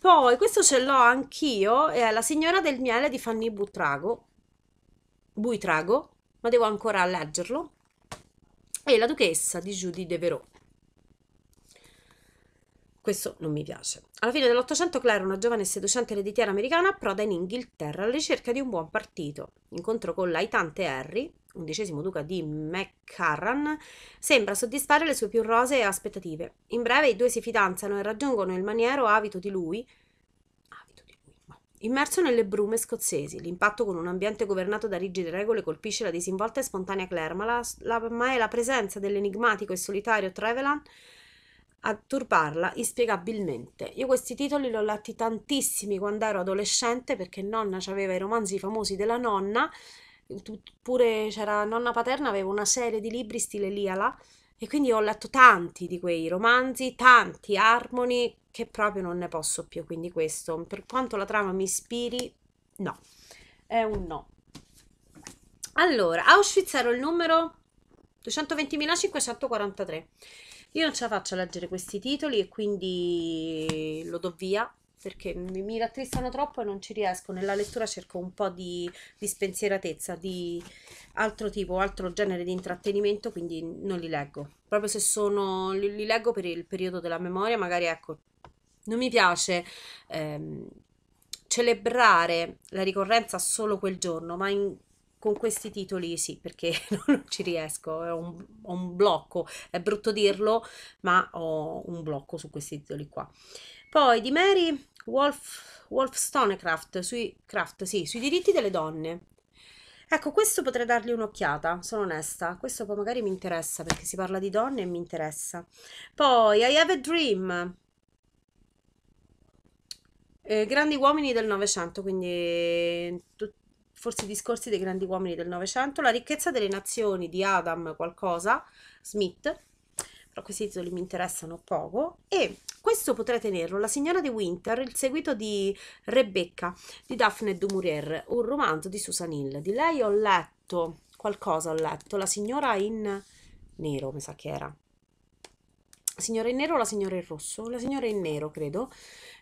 Poi questo ce l'ho anch'io, è La signora del miele di Fanny Butrago. Buitrago, ma devo ancora leggerlo. E La duchessa di Judy Devereux. Questo non mi piace. Alla fine dell'Ottocento Claire, una giovane e seducente ereditiera americana, approda in Inghilterra alla ricerca di un buon partito. Incontro con l'aitante Harry, undicesimo duca di McCarran, sembra soddisfare le sue più rosee aspettative. In breve i due si fidanzano e raggiungono il maniero avito di lui, Immerso nelle brume scozzesi, l'impatto con un ambiente governato da rigide regole colpisce la disinvolta e spontanea Claire, ma, la, la, ma è la presenza dell'enigmatico e solitario Trevelan a turbarla inspiegabilmente. Io questi titoli li ho letti tantissimi quando ero adolescente perché nonna aveva i romanzi famosi della nonna, pure c'era nonna paterna aveva una serie di libri stile Liala e quindi ho letto tanti di quei romanzi, tanti armoni che proprio non ne posso più, quindi questo, per quanto la trama mi ispiri, no, è un no. Allora, Auschwitz era il numero 220.543. Io non ce la faccio a leggere questi titoli e quindi lo do via perché mi, mi rattristano troppo e non ci riesco. Nella lettura cerco un po' di, di spensieratezza, di altro tipo, altro genere di intrattenimento, quindi non li leggo. Proprio se sono, li, li leggo per il periodo della memoria, magari ecco, non mi piace ehm, celebrare la ricorrenza solo quel giorno, ma in, con questi titoli sì, perché non ci riesco, ho un, ho un blocco, è brutto dirlo, ma ho un blocco su questi titoli qua. Poi di Mary Wolf, Wolf Stonecraft, sui, craft, sì, sui diritti delle donne. Ecco, questo potrei dargli un'occhiata, sono onesta. Questo poi magari mi interessa perché si parla di donne e mi interessa. Poi I Have a Dream. Eh, grandi uomini del Novecento, quindi tutti forse i discorsi dei grandi uomini del Novecento, La ricchezza delle nazioni di Adam qualcosa, Smith, però questi titoli mi interessano poco, e questo potrei tenerlo, La signora di Winter, il seguito di Rebecca, di Daphne du Maurier, un romanzo di Susan Hill. Di lei ho letto, qualcosa ho letto, La signora in nero, mi sa che era, Signora in nero o la signora in rosso? La signora in nero, credo.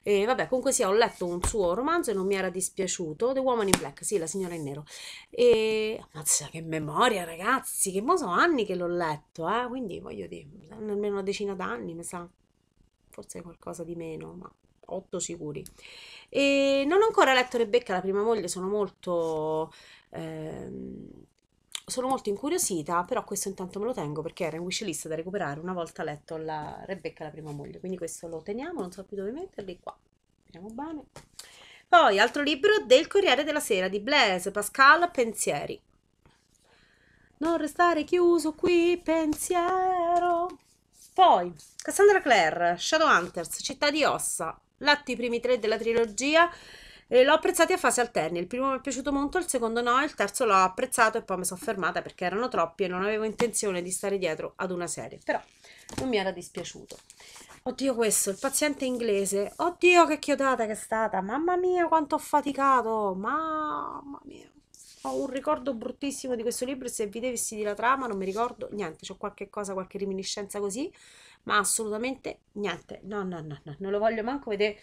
E vabbè, comunque sì, ho letto un suo romanzo e non mi era dispiaciuto. The Woman in Black, sì, la signora in nero. E mazza, che memoria, ragazzi! Che mo' sono anni che l'ho letto, eh? Quindi voglio dire, almeno una decina d'anni, mi sa. Forse qualcosa di meno, ma 8 sicuri. E non ho ancora letto Rebecca, la prima moglie, sono molto. Ehm sono molto incuriosita, però questo intanto me lo tengo perché era in wishlist da recuperare una volta letto la Rebecca, la prima moglie. Quindi questo lo teniamo, non so più dove metterli qua. Vediamo bene. Poi, altro libro del Corriere della Sera di Blaise Pascal Pensieri. Non restare chiuso qui, pensiero. Poi, Cassandra Clare, Shadowhunters, Città di Ossa. L'atti i primi tre della trilogia e l'ho apprezzati a fase alterne. Il primo mi è piaciuto molto, il secondo no, il terzo l'ho apprezzato e poi mi sono fermata perché erano troppi e non avevo intenzione di stare dietro ad una serie. Però non mi era dispiaciuto. Oddio questo, il paziente inglese. Oddio che chiodata che è stata. Mamma mia quanto ho faticato. Mamma mia. Ho un ricordo bruttissimo di questo libro se vi devessi di la trama non mi ricordo niente. C'ho qualche cosa, qualche reminiscenza così ma assolutamente niente. No, no, no, no, non lo voglio manco vedere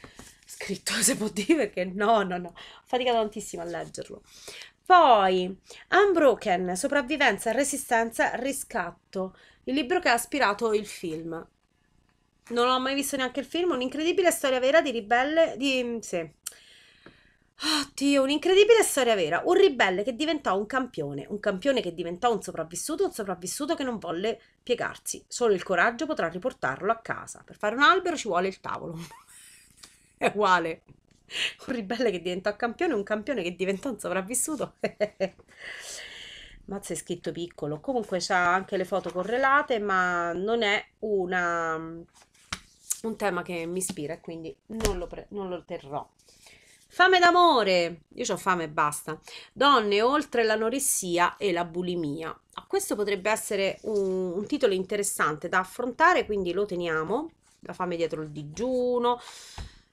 scritto, se può dire, perché no, no, no, ho faticato tantissimo a leggerlo. Poi, Unbroken, sopravvivenza, resistenza, riscatto, il libro che ha ispirato il film. Non ho mai visto neanche il film, un'incredibile storia vera di ribelle, di, sì, Oddio, ah, un'incredibile storia vera. Un ribelle che diventò un campione, un campione che diventò un sopravvissuto, un sopravvissuto che non volle piegarsi. Solo il coraggio potrà riportarlo a casa. Per fare un albero ci vuole il tavolo. È uguale. Un ribelle che diventò campione, un campione che diventò un sopravvissuto. Mazza è scritto piccolo. Comunque c'ha anche le foto correlate, ma non è una, un tema che mi ispira, quindi non lo, pre- non lo terrò. Fame d'amore, io ho fame e basta. Donne oltre l'anoressia e la bulimia. Ah, questo potrebbe essere un, un titolo interessante da affrontare, quindi lo teniamo. La fame dietro il digiuno.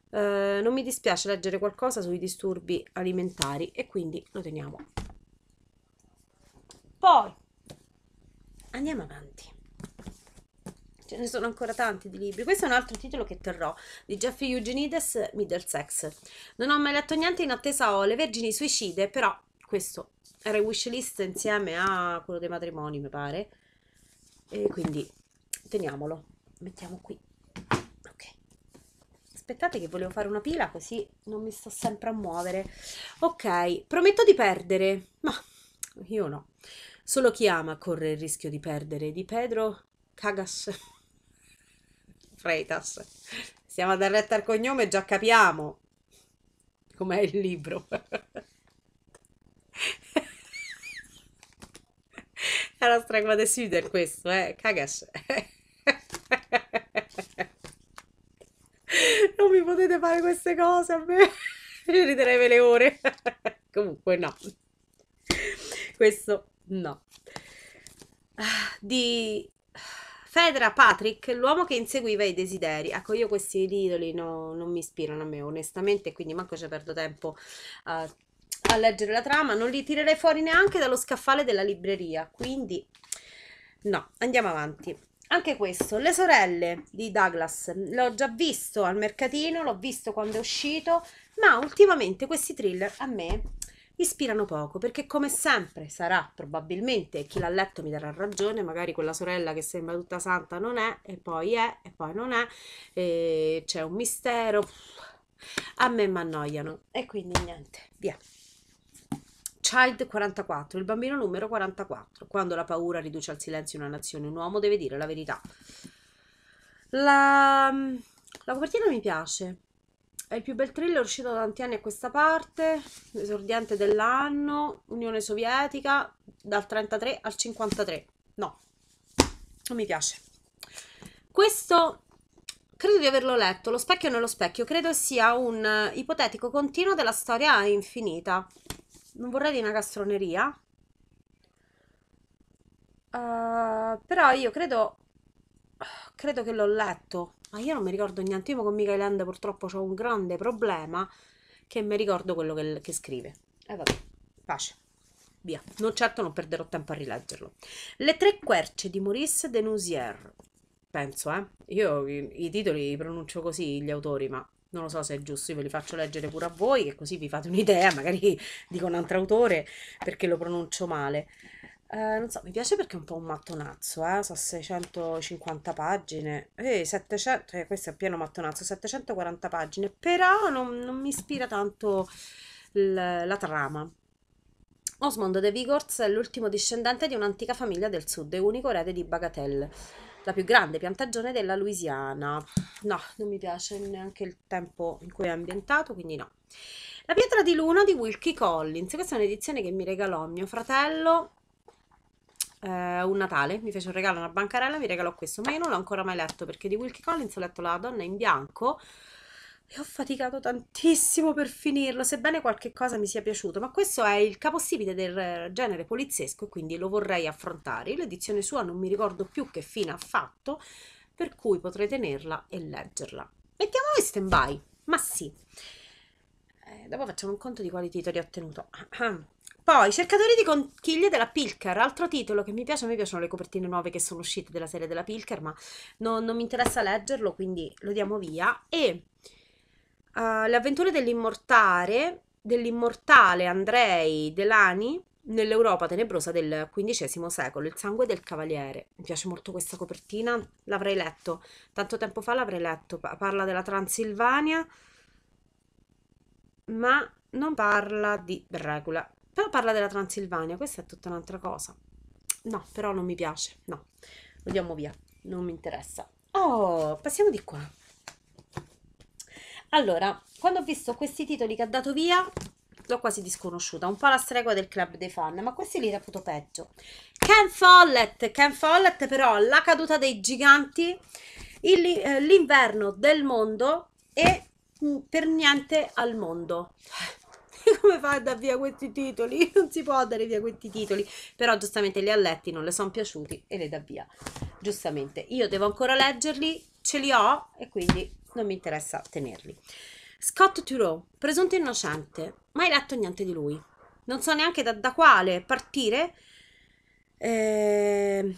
Eh, non mi dispiace leggere qualcosa sui disturbi alimentari e quindi lo teniamo. Poi andiamo avanti ce ne sono ancora tanti di libri. Questo è un altro titolo che terrò, di Jeffrey Eugenides, Middlesex. Non ho mai letto niente in attesa ho Le Vergini Suicide, però questo era in wishlist insieme a quello dei matrimoni, mi pare. E quindi teniamolo, mettiamo qui. Ok. Aspettate che volevo fare una pila così non mi sto sempre a muovere. Ok, prometto di perdere, ma io no. Solo chi ama corre il rischio di perdere. Di Pedro Cagas. Freitas. Stiamo a dar retta al cognome già capiamo com'è il libro. È Era stregua di Sider questo, eh? Cagas. Non mi potete fare queste cose a me. Io riderei per le ore. Comunque no. Questo no. Ah, di Fedra Patrick, l'uomo che inseguiva i desideri. Ecco, io questi idoli no, non mi ispirano a me, onestamente, quindi manco ci perdo tempo uh, a leggere la trama. Non li tirerei fuori neanche dallo scaffale della libreria, quindi no, andiamo avanti. Anche questo, Le sorelle di Douglas, l'ho già visto al mercatino, l'ho visto quando è uscito, ma ultimamente questi thriller a me ispirano poco perché come sempre sarà probabilmente chi l'ha letto mi darà ragione, magari quella sorella che sembra tutta santa non è e poi è e poi non è, c'è un mistero, a me mi annoiano e quindi niente, via. Child 44, il bambino numero 44. Quando la paura riduce al silenzio una nazione, un uomo deve dire la verità. La, la copertina mi piace, è il più bel thriller uscito da tanti anni a questa parte, esordiente dell'anno, Unione Sovietica, dal 33 al 53. No, non mi piace. Questo credo di averlo letto, Lo specchio nello specchio, credo sia un eh, ipotetico continuo della storia infinita. Non vorrei di una castroneria. Uh, eh, però io credo, credo che l'ho letto. Ma io non mi ricordo niente, io con Michael purtroppo ho un grande problema che mi ricordo quello che, che scrive. E eh, vabbè, pace. Via. Non certo non perderò tempo a rileggerlo. Le tre querce di Maurice Denusier. Penso, eh. Io i, i titoli li pronuncio così, gli autori, ma non lo so se è giusto, io ve li faccio leggere pure a voi, che così vi fate un'idea, magari dico un altro autore perché lo pronuncio male. Eh, non so, mi piace perché è un po' un mattonazzo, eh? So 650 pagine, eh, 700, eh, questo è pieno mattonazzo, 740 pagine, però non, non mi ispira tanto la trama. Osmond de Vigors è l'ultimo discendente di un'antica famiglia del sud e unico erede di Bagatelle, la più grande piantagione della Louisiana. No, non mi piace neanche il tempo in cui è ambientato, quindi no. La pietra di luna di Wilkie Collins, questa è un'edizione che mi regalò mio fratello eh, un Natale, mi fece un regalo, una bancarella, mi regalò questo, ma io non l'ho ancora mai letto perché di Wilkie Collins ho letto La donna in bianco e ho faticato tantissimo per finirlo, sebbene qualche cosa mi sia piaciuto, ma questo è il capostipite del eh, genere poliziesco e quindi lo vorrei affrontare. L'edizione sua non mi ricordo più che fine ha fatto, per cui potrei tenerla e leggerla. Mettiamolo in stand-by, ma sì. Eh, dopo facciamo un conto di quali titoli ho ottenuto. Poi, Cercatori di conchiglie della Pilker, altro titolo che mi piace, a me piacciono le copertine nuove che sono uscite della serie della Pilker, ma non, non mi interessa leggerlo, quindi lo diamo via. E uh, Le avventure dell'immortale, dell'immortale Andrei Delani nell'Europa tenebrosa del XV secolo, il sangue del cavaliere. Mi piace molto questa copertina, l'avrei letto, tanto tempo fa l'avrei letto, parla della Transilvania, ma non parla di Dracula. Però parla della Transilvania, questa è tutta un'altra cosa. No, però non mi piace, no. Lo diamo via, non mi interessa. Oh, passiamo di qua. Allora, quando ho visto questi titoli che ha dato via, l'ho quasi disconosciuta, un po' la stregua del club dei fan, ma questi li reputo peggio. Ken Follett, Ken Follett però, La caduta dei giganti, eh, l'inverno del mondo e mm, per niente al mondo. come fa a dar via questi titoli? Non si può dare via questi titoli, però giustamente li ha letti, non le sono piaciuti e le dà via. Giustamente, io devo ancora leggerli, ce li ho e quindi non mi interessa tenerli. Scott Thoreau, presunto innocente, mai letto niente di lui. Non so neanche da, da quale partire. Eh,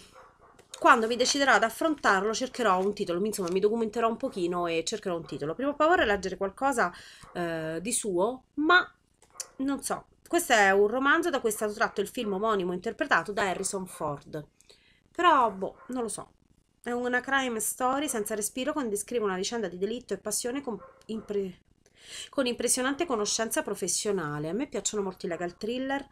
quando mi deciderò ad affrontarlo cercherò un titolo, insomma mi documenterò un pochino e cercherò un titolo. Prima o poi vorrei leggere qualcosa eh, di suo, ma non so, questo è un romanzo da cui è stato tratto il film omonimo interpretato da Harrison Ford. Però, boh, non lo so. È una crime story senza respiro che descrive una vicenda di delitto e passione con, impre- con impressionante conoscenza professionale. A me piacciono molto i legal thriller.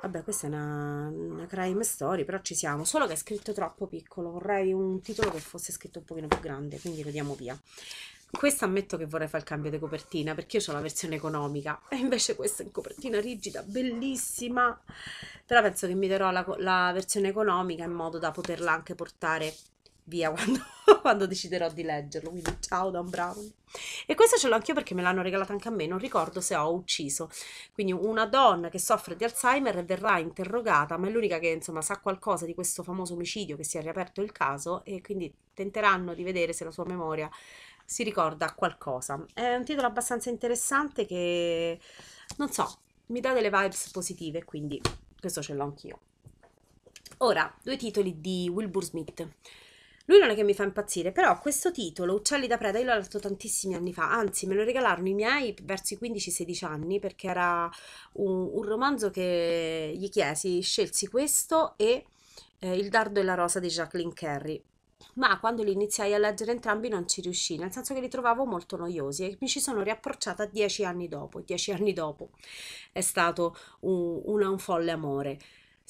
Vabbè, questa è una, una, crime story, però ci siamo. Solo che è scritto troppo piccolo. Vorrei un titolo che fosse scritto un pochino più grande, quindi lo diamo via questa ammetto che vorrei fare il cambio di copertina perché io ho la versione economica e invece questa è in copertina rigida, bellissima. Però penso che mi darò la, la versione economica in modo da poterla anche portare via quando, quando, deciderò di leggerlo. Quindi ciao Dan Brown. E questa ce l'ho anch'io perché me l'hanno regalata anche a me, non ricordo se ho ucciso. Quindi una donna che soffre di Alzheimer verrà interrogata, ma è l'unica che insomma sa qualcosa di questo famoso omicidio che si è riaperto il caso e quindi tenteranno di vedere se la sua memoria si ricorda qualcosa. È un titolo abbastanza interessante che, non so, mi dà delle vibes positive, quindi questo ce l'ho anch'io. Ora, due titoli di Wilbur Smith. Lui non è che mi fa impazzire, però questo titolo, Uccelli da preda, io l'ho letto tantissimi anni fa, anzi me lo regalarono i miei verso i 15-16 anni perché era un, un romanzo che gli chiesi, scelsi questo e eh, Il dardo e la rosa di Jacqueline Carey ma quando li iniziai a leggere entrambi non ci riuscii, nel senso che li trovavo molto noiosi e mi ci sono riapprocciata dieci anni dopo. Dieci anni dopo è stato un, un, un folle amore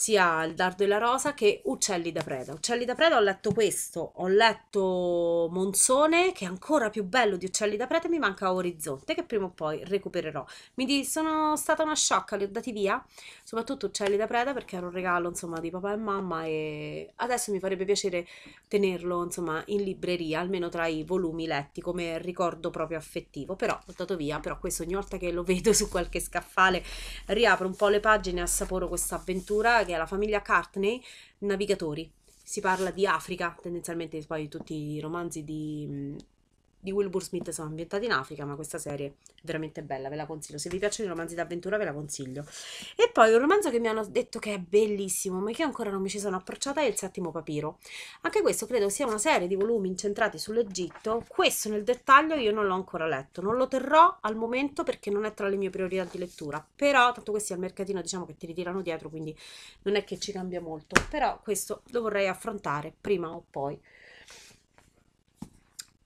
sia il dardo e la rosa che uccelli da preda. Uccelli da preda ho letto questo, ho letto Monzone che è ancora più bello di uccelli da preda e mi manca Orizzonte che prima o poi recupererò. Mi di sono stata una sciocca, li ho dati via, soprattutto uccelli da preda perché era un regalo insomma di papà e mamma e adesso mi farebbe piacere tenerlo insomma in libreria, almeno tra i volumi letti come ricordo proprio affettivo, però ho dato via, però questo ogni volta che lo vedo su qualche scaffale riapro un po' le pagine e assaporo questa avventura che che è la famiglia Cartney, navigatori. Si parla di Africa, tendenzialmente poi tutti i romanzi di di Wilbur Smith sono ambientati in Africa, ma questa serie è veramente bella, ve la consiglio. Se vi piacciono i romanzi d'avventura ve la consiglio. E poi un romanzo che mi hanno detto che è bellissimo, ma che ancora non mi ci sono approcciata, è Il Settimo Papiro. Anche questo credo sia una serie di volumi incentrati sull'Egitto. Questo nel dettaglio io non l'ho ancora letto, non lo terrò al momento perché non è tra le mie priorità di lettura, però tanto questi al mercatino diciamo che ti ritirano dietro, quindi non è che ci cambia molto, però questo lo vorrei affrontare prima o poi.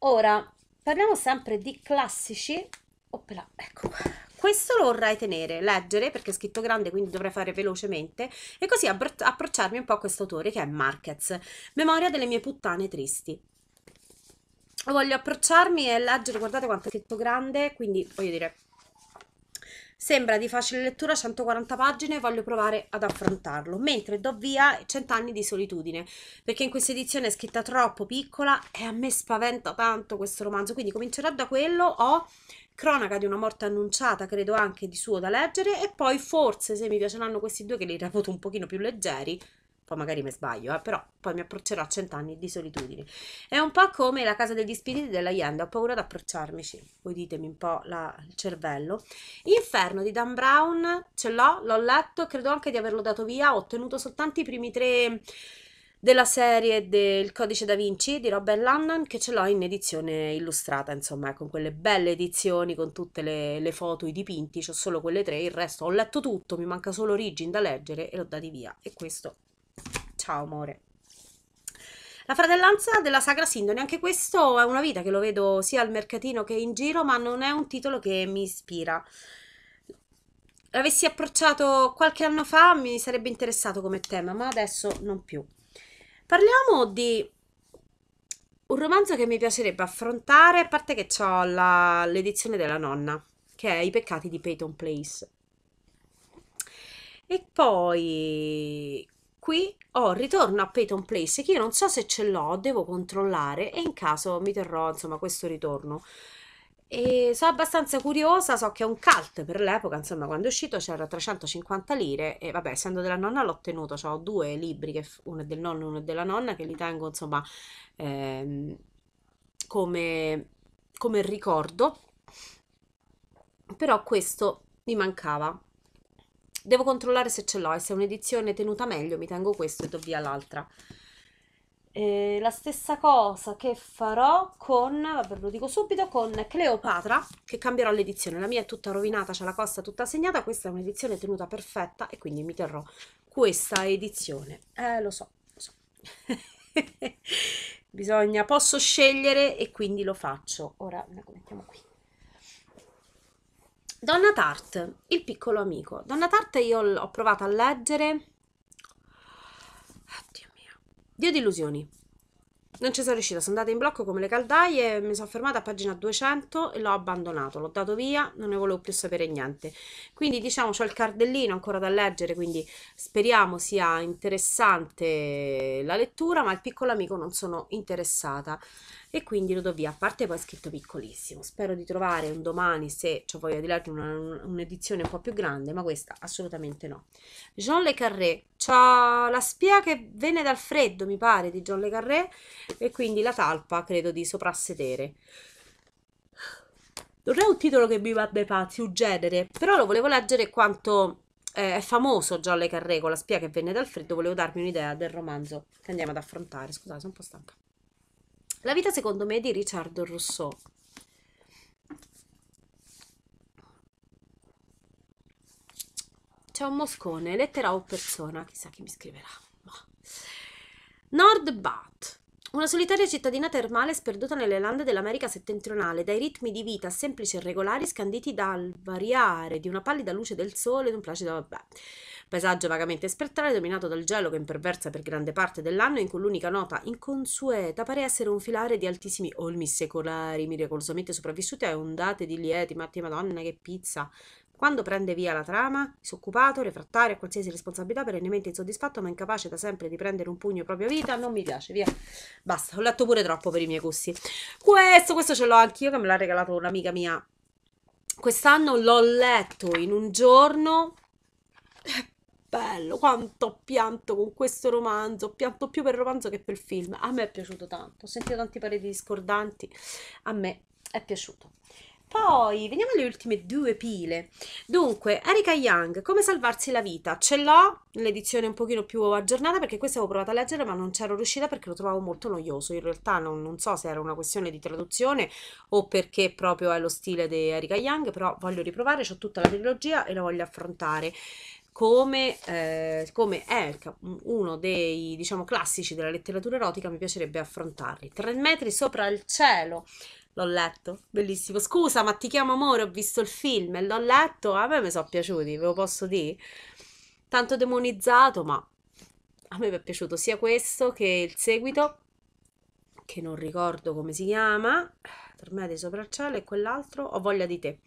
Ora, Parliamo sempre di classici. Oppela, ecco. Questo lo vorrei tenere, leggere, perché è scritto grande, quindi dovrei fare velocemente, e così approcciarmi un po' a questo autore che è Marquez, Memoria delle mie puttane tristi voglio approcciarmi e leggere, guardate quanto è scritto grande, quindi voglio dire, Sembra di facile lettura, 140 pagine, voglio provare ad affrontarlo, mentre do via 100 anni di solitudine, perché in questa edizione è scritta troppo piccola e a me spaventa tanto questo romanzo, quindi comincerò da quello, ho Cronaca di una morte annunciata, credo anche di suo da leggere, e poi forse, se mi piaceranno questi due che li reputo un pochino più leggeri, poi magari mi sbaglio, eh, però poi mi approccerò a cent'anni di solitudine. È un po' come la casa degli spiriti della dell'Allende, ho paura ad approcciarmici, voi ditemi un po' la, il cervello. Inferno di Dan Brown, ce l'ho, l'ho letto, credo anche di averlo dato via, ho ottenuto soltanto i primi tre della serie del Codice da Vinci di Robert Lannan che ce l'ho in edizione illustrata, insomma, con quelle belle edizioni, con tutte le, le foto, i dipinti, ho solo quelle tre, il resto ho letto tutto, mi manca solo Origin da leggere e l'ho dati via. E questo ciao amore. La fratellanza della Sacra Sindone, anche questo è una vita che lo vedo sia al mercatino che in giro, ma non è un titolo che mi ispira. L'avessi approcciato qualche anno fa mi sarebbe interessato come tema, ma adesso non più. Parliamo di un romanzo che mi piacerebbe affrontare, a parte che ho l'edizione della nonna, che è I peccati di Peyton Place. E poi qui ho ritorno a Peyton Place che io non so se ce l'ho, devo controllare e in caso mi terrò insomma questo ritorno. E sono abbastanza curiosa, so che è un cult per l'epoca, insomma quando è uscito c'era 350 lire e vabbè essendo della nonna l'ho tenuto, ho due libri, che, uno è del nonno e uno è della nonna, che li tengo insomma ehm, come, come ricordo, però questo mi mancava Devo controllare se ce l'ho e se è un'edizione tenuta meglio mi tengo questo e do via l'altra. Eh, la stessa cosa che farò con, vabbè lo dico subito, con Cleopatra, che cambierò l'edizione. La mia è tutta rovinata, c'è la costa tutta segnata, questa è un'edizione tenuta perfetta e quindi mi terrò questa edizione. Eh, lo so, lo so. Bisogna, posso scegliere e quindi lo faccio. Ora la mettiamo qui. Donna Tart, il piccolo amico. Donna Tart io l'ho provata a leggere. Oddio mio. Dio di illusioni. Non ci sono riuscita, sono andata in blocco come le caldaie, mi sono fermata a pagina 200 e l'ho abbandonato, l'ho dato via, non ne volevo più sapere niente. Quindi diciamo c'ho il cardellino ancora da leggere, quindi speriamo sia interessante la lettura, ma il piccolo amico non sono interessata e quindi lo do via, a parte poi è scritto piccolissimo. Spero di trovare un domani, se ho voglia di leggere, un'edizione un po' più grande, ma questa assolutamente no. Jean Le Carré, c'ha la spia che venne dal freddo, mi pare, di Jean Le Carré, e quindi la talpa, credo, di soprassedere. Non è un titolo che mi va dai pazzi, un genere, però lo volevo leggere quanto eh, è famoso John Le Carré con la spia che venne dal freddo, volevo darmi un'idea del romanzo che andiamo ad affrontare. Scusate, sono un po' stanca. La vita secondo me di Riccardo Rousseau. C'è un moscone, lettera o persona, chissà chi mi scriverà. Boh. Nord Bat, una solitaria cittadina termale sperduta nelle lande dell'America settentrionale, dai ritmi di vita semplici e regolari scanditi dal variare di una pallida luce del sole in un placido vabbè. Paesaggio vagamente spettrale dominato dal gelo che imperversa per grande parte dell'anno in cui l'unica nota inconsueta pare essere un filare di altissimi olmi secolari miracolosamente sopravvissuti a ondate di lieti, matti madonna che pizza. Quando prende via la trama, disoccupato, refrattare a qualsiasi responsabilità, perennemente insoddisfatto, ma incapace da sempre di prendere un pugno propria vita, non mi piace, via. Basta, ho letto pure troppo per i miei gusti. Questo, questo ce l'ho anch'io, che me l'ha regalato un'amica mia. Quest'anno l'ho letto in un giorno, bello, quanto ho pianto con questo romanzo, ho pianto più per il romanzo che per il film, a me è piaciuto tanto, ho sentito tanti pareri discordanti, a me è piaciuto. Poi veniamo alle ultime due pile. Dunque, Erika Young, come salvarsi la vita? Ce l'ho l'edizione un pochino più aggiornata perché questa avevo provato a leggere ma non c'ero riuscita perché lo trovavo molto noioso. In realtà non, non, so se era una questione di traduzione o perché proprio è lo stile di Erika Young, però voglio riprovare, ho tutta la trilogia e la voglio affrontare come, eh, come è uno dei diciamo, classici della letteratura erotica, mi piacerebbe affrontarli. Tre metri sopra il cielo, l'ho letto, bellissimo. Scusa, ma ti chiamo amore, ho visto il film e l'ho letto, a me mi sono piaciuti, ve lo posso dire. Tanto demonizzato, ma a me mi è piaciuto sia questo che il seguito, che non ricordo come si chiama, Tre metri sopra il cielo e quell'altro, Ho voglia di te.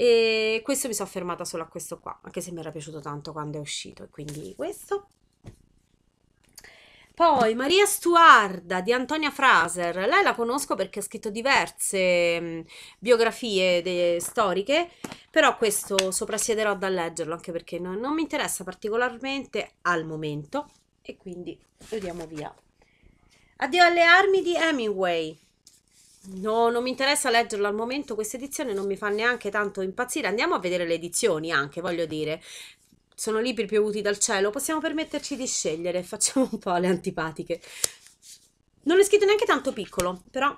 E questo mi sono fermata solo a questo qua, anche se mi era piaciuto tanto quando è uscito, quindi questo. Poi Maria Stuarda di Antonia Fraser, lei la conosco perché ha scritto diverse mh, mm, biografie storiche, però questo soprasiederò da leggerlo anche perché non, non mi interessa particolarmente al momento e quindi vediamo via. Addio alle armi di Hemingway, No, non mi interessa leggerlo al momento, questa edizione non mi fa neanche tanto impazzire. Andiamo a vedere le edizioni anche, voglio dire. Sono libri piovuti dal cielo, possiamo permetterci di scegliere, facciamo un po' le antipatiche. Non è scritto neanche tanto piccolo, però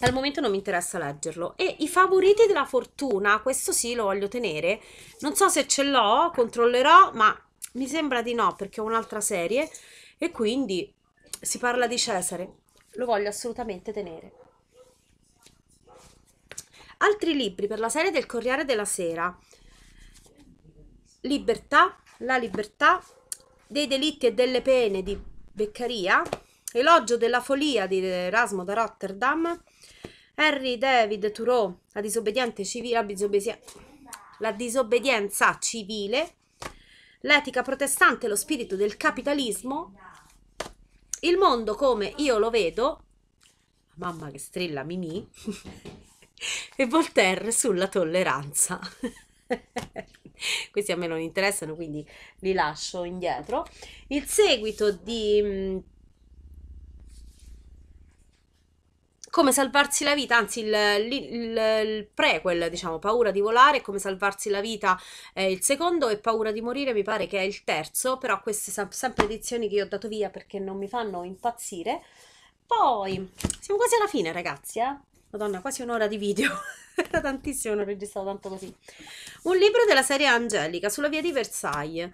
al momento non mi interessa leggerlo. E i favoriti della fortuna, questo sì lo voglio tenere. Non so se ce l'ho, controllerò, ma mi sembra di no perché ho un'altra serie e quindi si parla di Cesare. Lo voglio assolutamente tenere. Altri libri per la serie del Corriere della Sera. Libertà, La libertà, Dei delitti e delle pene di Beccaria, Elogio della follia di Erasmo da Rotterdam, Henry David Thoreau, La disobbediente civile, la, disobbe- la disobbedienza civile, L'etica protestante e lo spirito del capitalismo, Il mondo come io lo vedo, mamma che strilla Mimì, e Voltaire sulla tolleranza. Questi a me non interessano, quindi li lascio indietro. Il seguito di mm, Come salvarsi la vita, anzi il, il, il, prequel, diciamo, Paura di volare, Come salvarsi la vita è il secondo e Paura di morire mi pare che è il terzo, però queste sono sempre edizioni che io ho dato via perché non mi fanno impazzire. Poi, siamo quasi alla fine ragazzi, eh? Madonna, quasi un'ora di video. Era tantissimo, non ho registrato tanto così. Un libro della serie Angelica, sulla via di Versailles.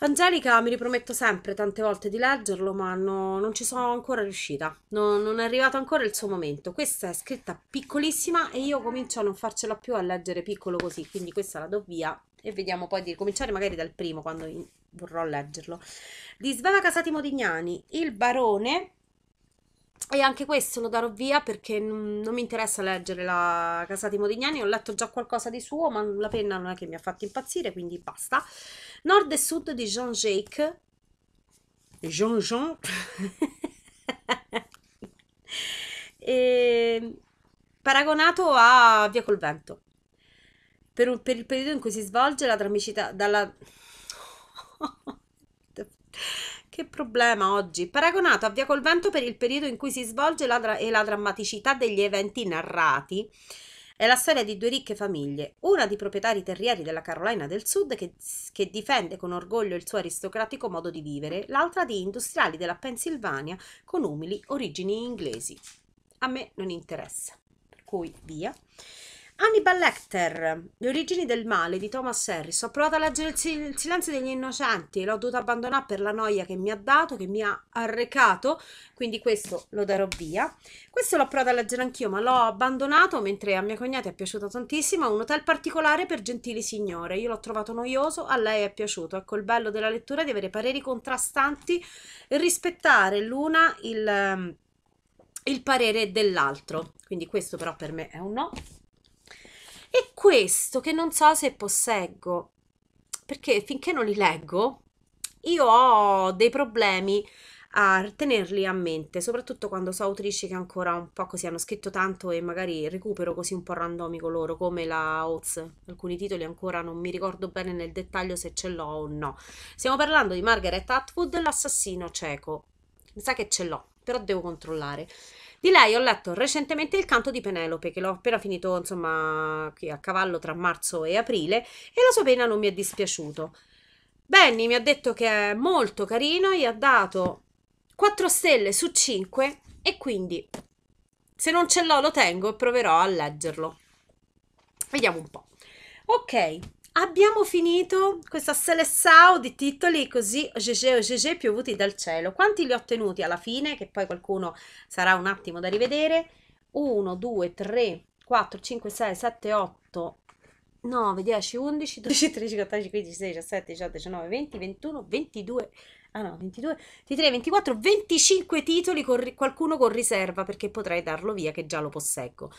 Angelica mi riprometto sempre tante volte di leggerlo, ma no, non ci sono ancora riuscita. No, non è arrivato ancora il suo momento. Questa è scritta piccolissima e io comincio a non farcela più a leggere piccolo così, quindi questa la do via e vediamo poi di ricominciare magari dal primo quando vorrò leggerlo. Di Sveva Casati Modignani, Il barone e anche questo lo darò via perché non, non mi interessa leggere la casa di Modignani, ho letto già qualcosa di suo, ma la penna non è che mi ha fatto impazzire, quindi basta. Nord e Sud di Jean Jacques. Jean Jean. e, ehm, paragonato a Via col Vento. Per, un, per il periodo in cui si svolge la tramicità dalla... Che problema oggi? Paragonato a Via col vento per il periodo in cui si svolge la e la drammaticità degli eventi narrati. È la storia di due ricche famiglie, una di proprietari terrieri della Carolina del Sud che, che, difende con orgoglio il suo aristocratico modo di vivere, l'altra di industriali della Pennsylvania con umili origini inglesi. A me non interessa, per cui via. Hannibal Lecter, Le origini del male di Thomas Harris. Ho provato a leggere il, sil- il silenzio degli innocenti, e l'ho dovuto abbandonare per la noia che mi ha dato, che mi ha arrecato, quindi questo lo darò via. Questo l'ho provato a leggere anch'io, ma l'ho abbandonato mentre a mia cognata è piaciuto tantissimo. Un hotel particolare per gentili signore. Io l'ho trovato noioso, a lei è piaciuto. Ecco il bello della lettura di avere pareri contrastanti e rispettare l'una il, il parere dell'altro. Quindi questo però per me è un no. E questo che non so se posseggo, perché finché non li leggo, io ho dei problemi a tenerli a mente, soprattutto quando so autrici che ancora un po' così hanno scritto tanto e magari recupero così un po' randomico loro, come la Oz. Alcuni titoli ancora non mi ricordo bene nel dettaglio se ce l'ho o no. Stiamo parlando di Margaret Atwood, l'assassino cieco. Mi sa che ce l'ho, però devo controllare. Di lei ho letto recentemente il canto di Penelope, che l'ho appena finito, insomma, qui a cavallo tra marzo e aprile, e la sua pena non mi è dispiaciuto. Benny mi ha detto che è molto carino, gli ha dato 4 stelle su 5 e quindi se non ce l'ho lo tengo e proverò a leggerlo. Vediamo un po'. Ok, Abbiamo finito questa selezione di titoli così GG o oh, GG piovuti dal cielo. Quanti li ho tenuti alla fine? Che poi qualcuno sarà un attimo da rivedere. 1, 2, 3, 4, 5, 6, 7, 8, 9, 10, 11, 12, 13, 14, 15, 16, 17, 18, 19, 20, 21, 22. Ah no, 22, 23, 24, 25 titoli, con, qualcuno con riserva perché potrei darlo via che già lo posseggo.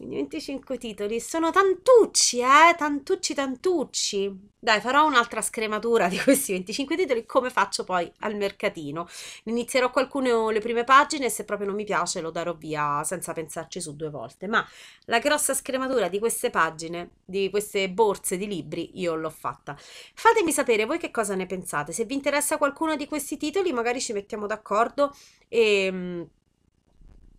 Quindi 25 titoli, sono tantucci, eh, tantucci, tantucci. Dai, farò un'altra scrematura di questi 25 titoli, come faccio poi al mercatino. Inizierò qualcuno le prime pagine e se proprio non mi piace lo darò via senza pensarci su due volte. Ma la grossa scrematura di queste pagine, di queste borse di libri, io l'ho fatta. Fatemi sapere voi che cosa ne pensate, se vi interessa qualcuno di questi titoli magari ci mettiamo d'accordo e mm,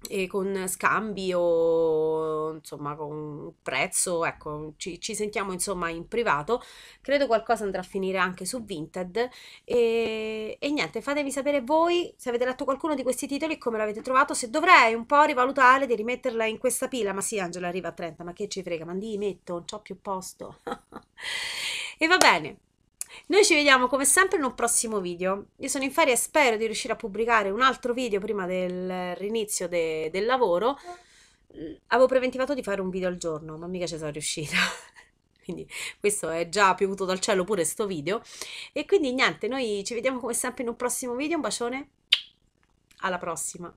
e con scambi o insomma con prezzo, ecco, ci, ci, sentiamo insomma in privato. Credo qualcosa andrà a finire anche su Vinted e, e niente, fatemi sapere voi se avete letto qualcuno di questi titoli, e come l'avete trovato, se dovrei un po' rivalutare di rimetterla in questa pila, ma sì Angela arriva a 30, ma che ci frega, ma lì metto, non c'ho più posto. e va bene. Noi ci vediamo come sempre in un prossimo video. Io sono in ferie e spero di riuscire a pubblicare un altro video prima del rinizio de del lavoro. Mm, avevo preventivato di fare un video al giorno, ma mica ci sono riuscita. quindi questo è già piovuto dal cielo pure sto video. E quindi niente, noi ci vediamo come sempre in un prossimo video. Un bacione, alla prossima!